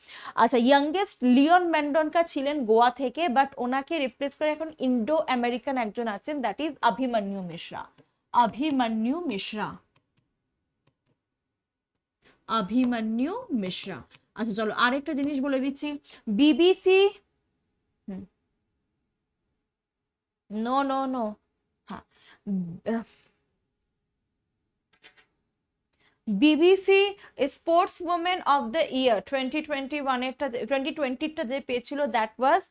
আচ্ছা ইয়াংগেস্ট লিওন ম্যান্ডনকা ছিলেন গোয়া থেকে বাট ওনাকে রিপ্লেস করে এখন ইন্ডো আমেরিকান একজন আছেন দ্যাট ইজ অভিমন্যু মিশ্রা অভিমন্যু মিশ্রা অভিমন্যু মিশ্রা আচ্ছা চলো আরেকটা জিনিস বলে দিচ্ছি বিবিসি নো নো নো হ্যাঁ BBC sports women of the year twenty twenty ওয়ানেরটা টোয়েন্টি টোয়েন্টিটা যে পেয়েছিল দ্যাট ওয়াজ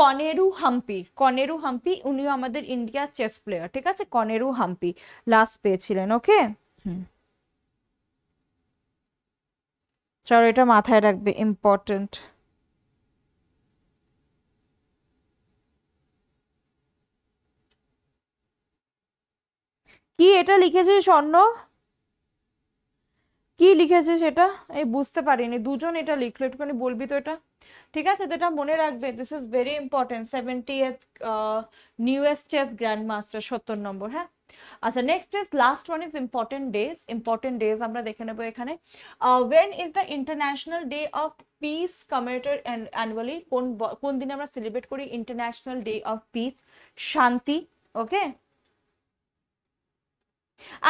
কনেরু হাম্পি কনেরু হাম্পি উনিও আমাদের ইন্ডিয়া চেস প্লেয়ার ঠিক আছে কনেরু হাম্পি লাস্ট পেয়েছিলেন ওকে হুম চলো এটা মাথায় রাখবে ইম্পর্টেন্ট কি এটা লিখেছে স্বর্ণ কি লিখেছে সেটা এই বুঝতে পারিনি দুজন এটা লিখলো একটুখানি বলবি তো এটা ঠিক আছে তো এটা মনে রাখবে this is very important seventieth newest chess grand master সত্তর নম্বর হ্যাঁ আচ্ছা next is last one is important days important days আমরা দেখে নেবো এখানে when is the international day of peace কমিউনিটার অ্যানুয়ালি কোন কোন দিনে আমরা সেলিব্রেট করি ইন্টারন্যাশনাল ডে অফ পিস শান্তি ওকে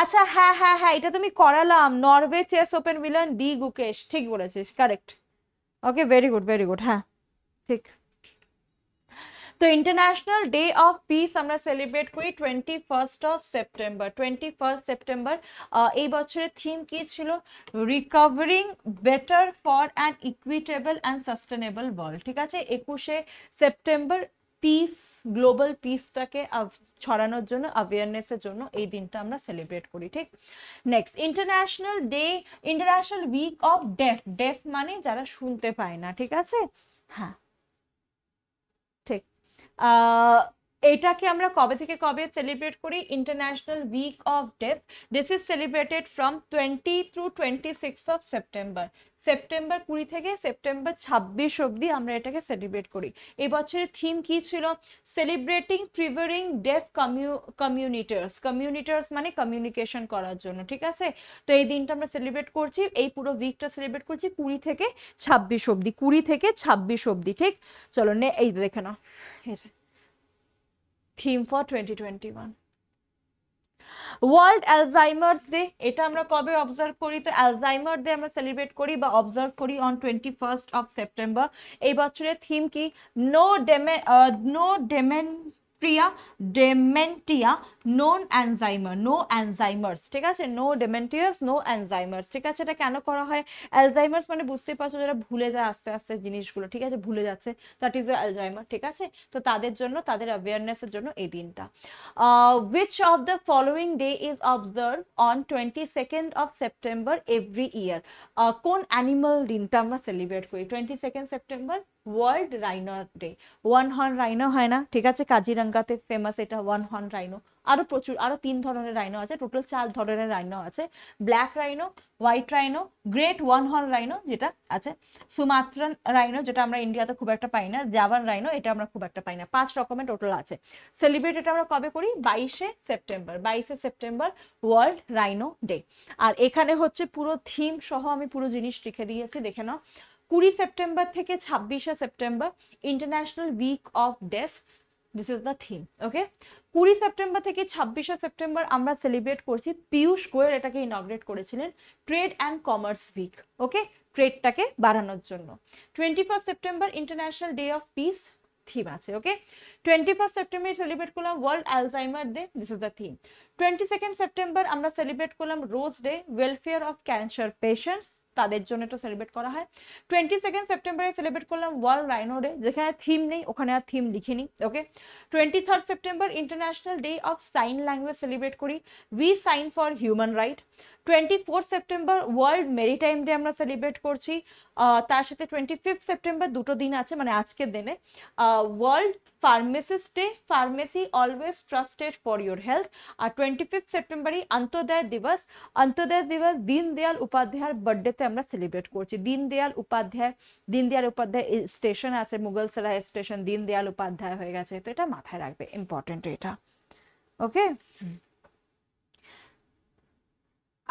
আচ্ছা হ্যাঁ হ্যাঁ হ্যাঁ এটা তুমি করালাম নরওয়ে চেস ওপেন উইলন ডি গুকেশ ঠিক বলেছিস correct okay very good very good হ্যাঁ ঠিক তো ইন্টারন্যাশনাল ডে অফ পিস আমরা সেলিব্রেট করি twenty first of September twenty first September এই বছরের থিম কী ছিল recovering better for and equitable and sustainable world ঠিক আছে একুশে সেপ্টেম্বর পিস গ্লোবাল পিসটাকে ছড়ানোর জন্য অ্যাওয়ারনেসের জন্য এই দিনটা আমরা সেলিব্রেট করি ঠিক next international day international week of deaf deaf মানে যারা শুনতে পায় না ঠিক আছে হ্যাঁ এটাকে আমরা কবে থেকে কবে সেলিব্রেট করি international week of deaf this is celebrated from twenty through twenty six of September September কুড়ি থেকে সেপ্টেম্বর ছাব্বিশ অবধি আমরা এটাকে সেলিব্রেট করি এবছরের থিম কি ছিল সেলিব্রেটিং প্রিভারিং ডেফ কমিউ কমিউনিটার্স কমিউনিটার্স মানে কমিউনিকেশন করার জন্য ঠিক আছে তো এই দিনটা আমরা সেলিব্রেট করছি এই পুরো উইকটা সেলিব্রেট করছি কুড়ি থেকে ছাব্বিশ অবধি কুড়ি থেকে ছাব্বিশ অবধি ঠিক চলো নে এই দেখে নাও theme for twenty twenty one world Alzheimer's day এটা আমরা কবে অবজার্ভ করি তো অ্যালজাইমার ডে আমরা সেলিব্রেট করি বা অবজার্ভ করি on twenty first of September এই বছরের থিম কি নো ডেমে know dementia know Alzheimer know Alzheimer's ঠিক আছে নো ডেমেন্টিয়ার্স নো অ্যানজাইমার্স ঠিক আছে এটা কেন করা হয় অ্যালজাইমার্স মানে বুঝতেই পারছো যারা ভুলে যায় আস্তে আস্তে জিনিসগুলো ঠিক আছে ভুলে যাচ্ছে দ্যাট ইজ অ্যালজাইমার ঠিক আছে তো তাদের জন্য তাদের অ্যাওয়ারনেসের জন্য এই দিনটা which of the following day is observe on twenty second of September every year কোন অ্যানিমাল দিনটা আমরা সেলিব্রেট করি twenty second September world rhino day one horn rhino হয় না ঠিক আছে কাজিরাঙ্গাতে ফেমাস এটা ওয়ান হর্ন রাইনো আরো প্রচুর আরো তিন ধরনের রাইনো আছে টোটাল চার ধরনের রাইনো আছে black rhino white rhino great one horn rhino যেটা আছে সুমাত্রান রাইনো যেটা আমরা ইন্ডিয়াতে খুব একটা পাই না জাভান রাইনো এটা আমরা খুব একটা পাই না পাঁচ রকমের টোটাল আছে সেলিব্রেট এটা আমরা কবে করি বাইশে সেপ্টেম্বর বাইশে সেপ্টেম্বর ওয়ার্ল্ড রাইনো ডে আর এখানে হচ্ছে পুরো থিম সহ আমি পুরো জিনিস লিখে দিয়েছি দেখে নাও কুড়ি সেপ্টেম্বর থেকে ছাব্বিশে September international week of deaf this is the theme okay কুড়ি সেপ্টেম্বর থেকে ছাব্বিশে সেপ্টেম্বর আমরা সেলিব্রেট করছি পীয়ূষ গোয়েল এটাকে ইনগ্রেট করেছিলেন trade and commerce week okay ট্রেডটাকে বাড়ানোর জন্য twenty first September international day of peace theme আছে okay twenty first September celebrate করলাম world Alzheimer day this is the theme twenty second September আমরা সেলিব্রেট করলাম rose day welfare of cancer patients তাদের জন্য তো সেলিব্রেট করা হয় টোয়েন্টি সেকেন্ড সেপ্টেম্বরে সেলিব্রেট করলাম ওয়ার্ল্ড রাইনো ডে যেখানে থিম নেই ওখানে আর থিম লিখিনি okay twenty third September international day of sign language celebrate করি we sign for human right twenty four September world maritime day আমরা সেলিব্রেট করছি তার সাথে টোয়েন্টি ফিফথ সেপ্টেম্বর দুটো দিন আছে মানে আজকের দিনে world pharmacist day pharmacy always trusted for your health আর টোয়েন্টি ফিফথ সেপ্টেম্বরই অন্তোদয় দিবস অন্তোদয় দিবস দিনদয়াল উপাধ্যায়ের বার্থডেতে আমরা সেলিব্রেট করছি দীনদয়াল উপাধ্যায় দীনদয়াল উপাধ্যায় স্টেশন আছে মুঘলসরাই স্টেশন দিনদয়াল উপাধ্যায় হয়ে গেছে তো এটা মাথায় রাখবে ইম্পর্টেন্ট এটা ওকে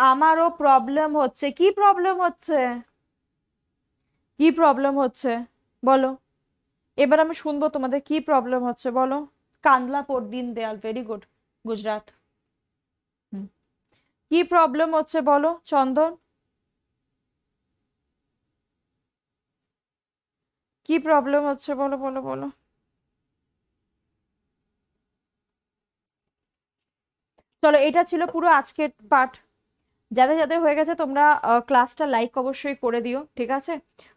আমারও প্রবলেম হচ্ছে কি প্রবলেম হচ্ছে কি প্রবলেম হচ্ছে বলো এবার আমি শুনবো তোমাদের কি প্রবলেম হচ্ছে বলো কান্দলা দিন দেয়াল ভেরি গুড গুজরাট কি প্রবলেম হচ্ছে বলো চন্দন কি প্রবলেম হচ্ছে বলো বলো বলো চলো এটা ছিল পুরো আজকের পাঠ যাদের যাদের হয়ে গেছে তোমরা ক্লাসটা লাইক অবশ্যই করে দিও ঠিক আছে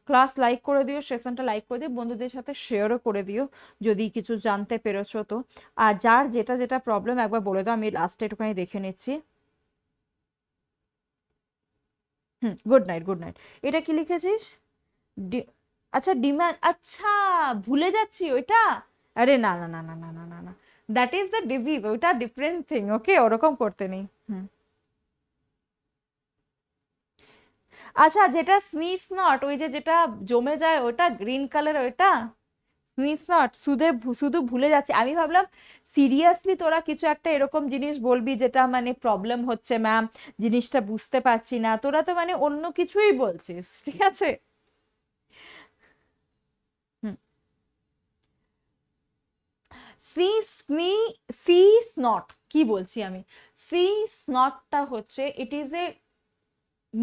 ক্লাস লাইক করে দিও সেশনটা লাইক করে দিও বন্ধুদের সাথে শেয়ারও করে দিও যদি কিছু জানতে পেরেছো তো আর যার যেটা যেটা প্রবলেম একবার বলে দাও আমি লাস্টে একটুখানি দেখে নিচ্ছি hmm good night good night এটা কি লিখেছিস আচ্ছা ডিমান্ড আচ্ছা ভুলে যাচ্ছি ওইটা আরে না না না না না না না দ্যাট ইজ দ্য ডিজিজ ওইটা ডিফারেন্ট থিং ওকে ওরকম করতে নেই হুম আচ্ছা যেটা স্নিস নট ওই যে যেটা জমে যায় ওটা গ্রিন কালার ওটা স্নিস নট শুধু শুধু ভুলে যাচ্ছে আমি ভাবলাম সিরিয়াসলি তোরা কিছু একটা এরকম জিনিস বলবি যেটা মানে প্রবলেম হচ্ছে ম্যাম জিনিসটা বুঝতে পারছি না তোরা তো মানে অন্য কিছুই বলছিস ঠিক আছে স্নি সি স্নট কি বলছি আমি সি স্নটটা হচ্ছে ইট ইজ এ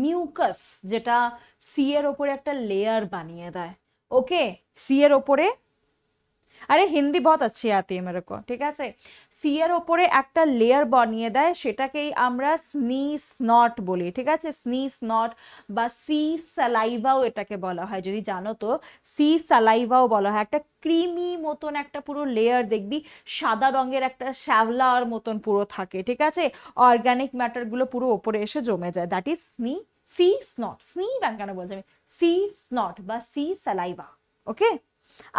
মিউকাস যেটা সি এর ওপরে একটা লেয়ার বানিয়ে দেয় ওকে সি এর ওপরে আরে হিন্দি বহুত अच्छी আতি এরকম ঠিক আছে সি এর ওপরে একটা লেয়ার বানিয়ে দেয় সেটাকেই আমরা স্নি স্নট বলি ঠিক আছে স্নি স্নট বা সি সালাইভাও এটাকে বলা হয় যদি জানো তো সি সালাইভাও বলা হয় একটা ক্রিমি মতন একটা পুরো লেয়ার দেখবি সাদা রঙের একটা শ্যাভলার মতন পুরো থাকে ঠিক আছে অর্গ্যানিক ম্যাটারগুলো পুরো ওপরে এসে জমে যায় দ্যাট ইজ স্নি সি স্নট স্নি ব্যাংকানো বলছি আমি সি স্নট বা সি সালাইভা ওকে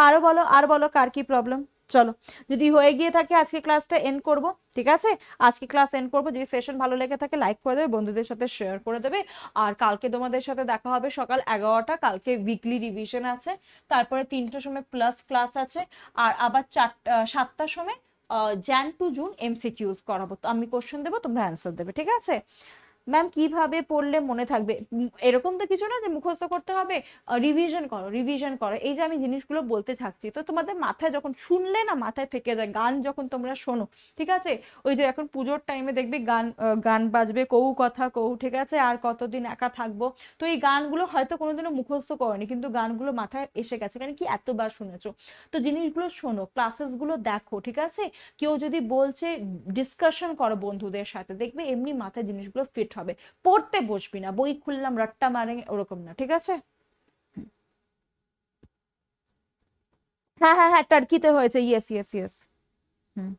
আরও বলো আর বলো কার কি প্রবলেম চলো যদি হয়ে গিয়ে থাকে আজকে ক্লাসটা এন্ড করব ঠিক আছে আজকে ক্লাস এন্ড করব যদি সেশন ভালো লেগে থাকে লাইক করে দেবে বন্ধুদের সাথে শেয়ার করে দেবে আর কালকে তোমাদের সাথে দেখা হবে সকাল এগারোটা কালকে উইকলি রিভিশন আছে তারপরে তিনটার সময় প্লাস ক্লাস আছে আর আবার চারটা সাতটার সময় জ্যান টু জুন এমসিকিউজ করাবো আমি কোশ্চেন দেবো তোমরা অ্যান্সার দেবে ঠিক আছে ম্যাম কিভাবে পড়লে মনে থাকবে এরকম তো কিছু না যে মুখস্থ করতে হবে রিভিশন করো রিভিশন করো এই যে আমি জিনিসগুলো বলতে থাকছি তো তোমাদের মাথায় যখন শুনলে না মাথায় থেকে যায় গান যখন তোমরা শোনো ঠিক আছে ওই যে এখন পুজোর টাইমে দেখবে গান গান বাজবে কৌ কথা কৌ ঠিক আছে আর কতদিন একা থাকবো তো এই গানগুলো হয়তো কোনোদিনও মুখস্থ করেনি কিন্তু গানগুলো মাথায় এসে গেছে কারণ কি এতবার শুনেছো তো জিনিসগুলো শোনো ক্লাসেসগুলো দেখো ঠিক আছে কেউ যদি বলছে ডিসকাশন করো বন্ধুদের সাথে দেখবে এমনি মাথায় জিনিসগুলো ফিট কমপ্লিট হবে পড়তে বসবি না বই খুললাম রাট্টা মারে ওরকম না ঠিক আছে হ্যাঁ হ্যাঁ হ্যাঁ টার্কিতে হয়েছে yes yes yes hmm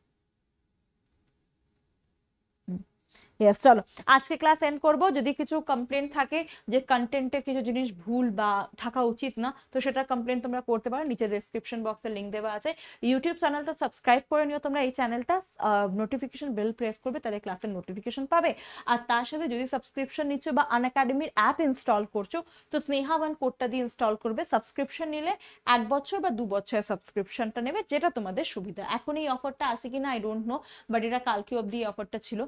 yes চলো আজকে ক্লাস এন্ড করব যদি কিছু কমপ্লেন থাকে যে কন্টেন্টে কিছু জিনিস ভুল বা থাকা উচিত না তো সেটা কমপ্লেন তোমরা করতে পারো নিচে ডিসক্রিপশন বক্সে লিঙ্ক দেওয়া আছে ইউটিউব চ্যানেলটা সাবস্ক্রাইব করে নিও তোমরা এই চ্যানেলটা নোটিফিকেশন বেল প্রেস করবে তাহলে ক্লাসের নোটিফিকেশন পাবে আর তার সাথে যদি সাবস্ক্রিপশন নিচ্ছ বা আন একাডেমির অ্যাপ ইনস্টল করছো তো স্নেহা ওয়ান কোডটা দিয়ে ইনস্টল করবে সাবস্ক্রিপশন নিলে এক বছর বা দু বছরের সাবস্ক্রিপশনটা নেবে যেটা তোমাদের সুবিধা এখন এই অফারটা আছে কিনা আই ডোন্ট নো বাট এটা কালকে অবধি এই অফারটা ছিল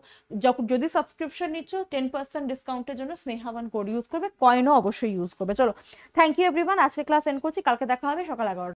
যখন যদি যদি সাবস্ক্রিপশন নিচ্ছ টেন পার্সেন্ট ডিসকাউন্টের জন্য স্নেহাবান কোড ইউজ করবে কয়েনও অবশ্যই ইউজ করবে চলো থ্যাংক ইউ এভরিওয়ান আজকে ক্লাস এন্ড করছি কালকে দেখা হবে সকাল এগারোটা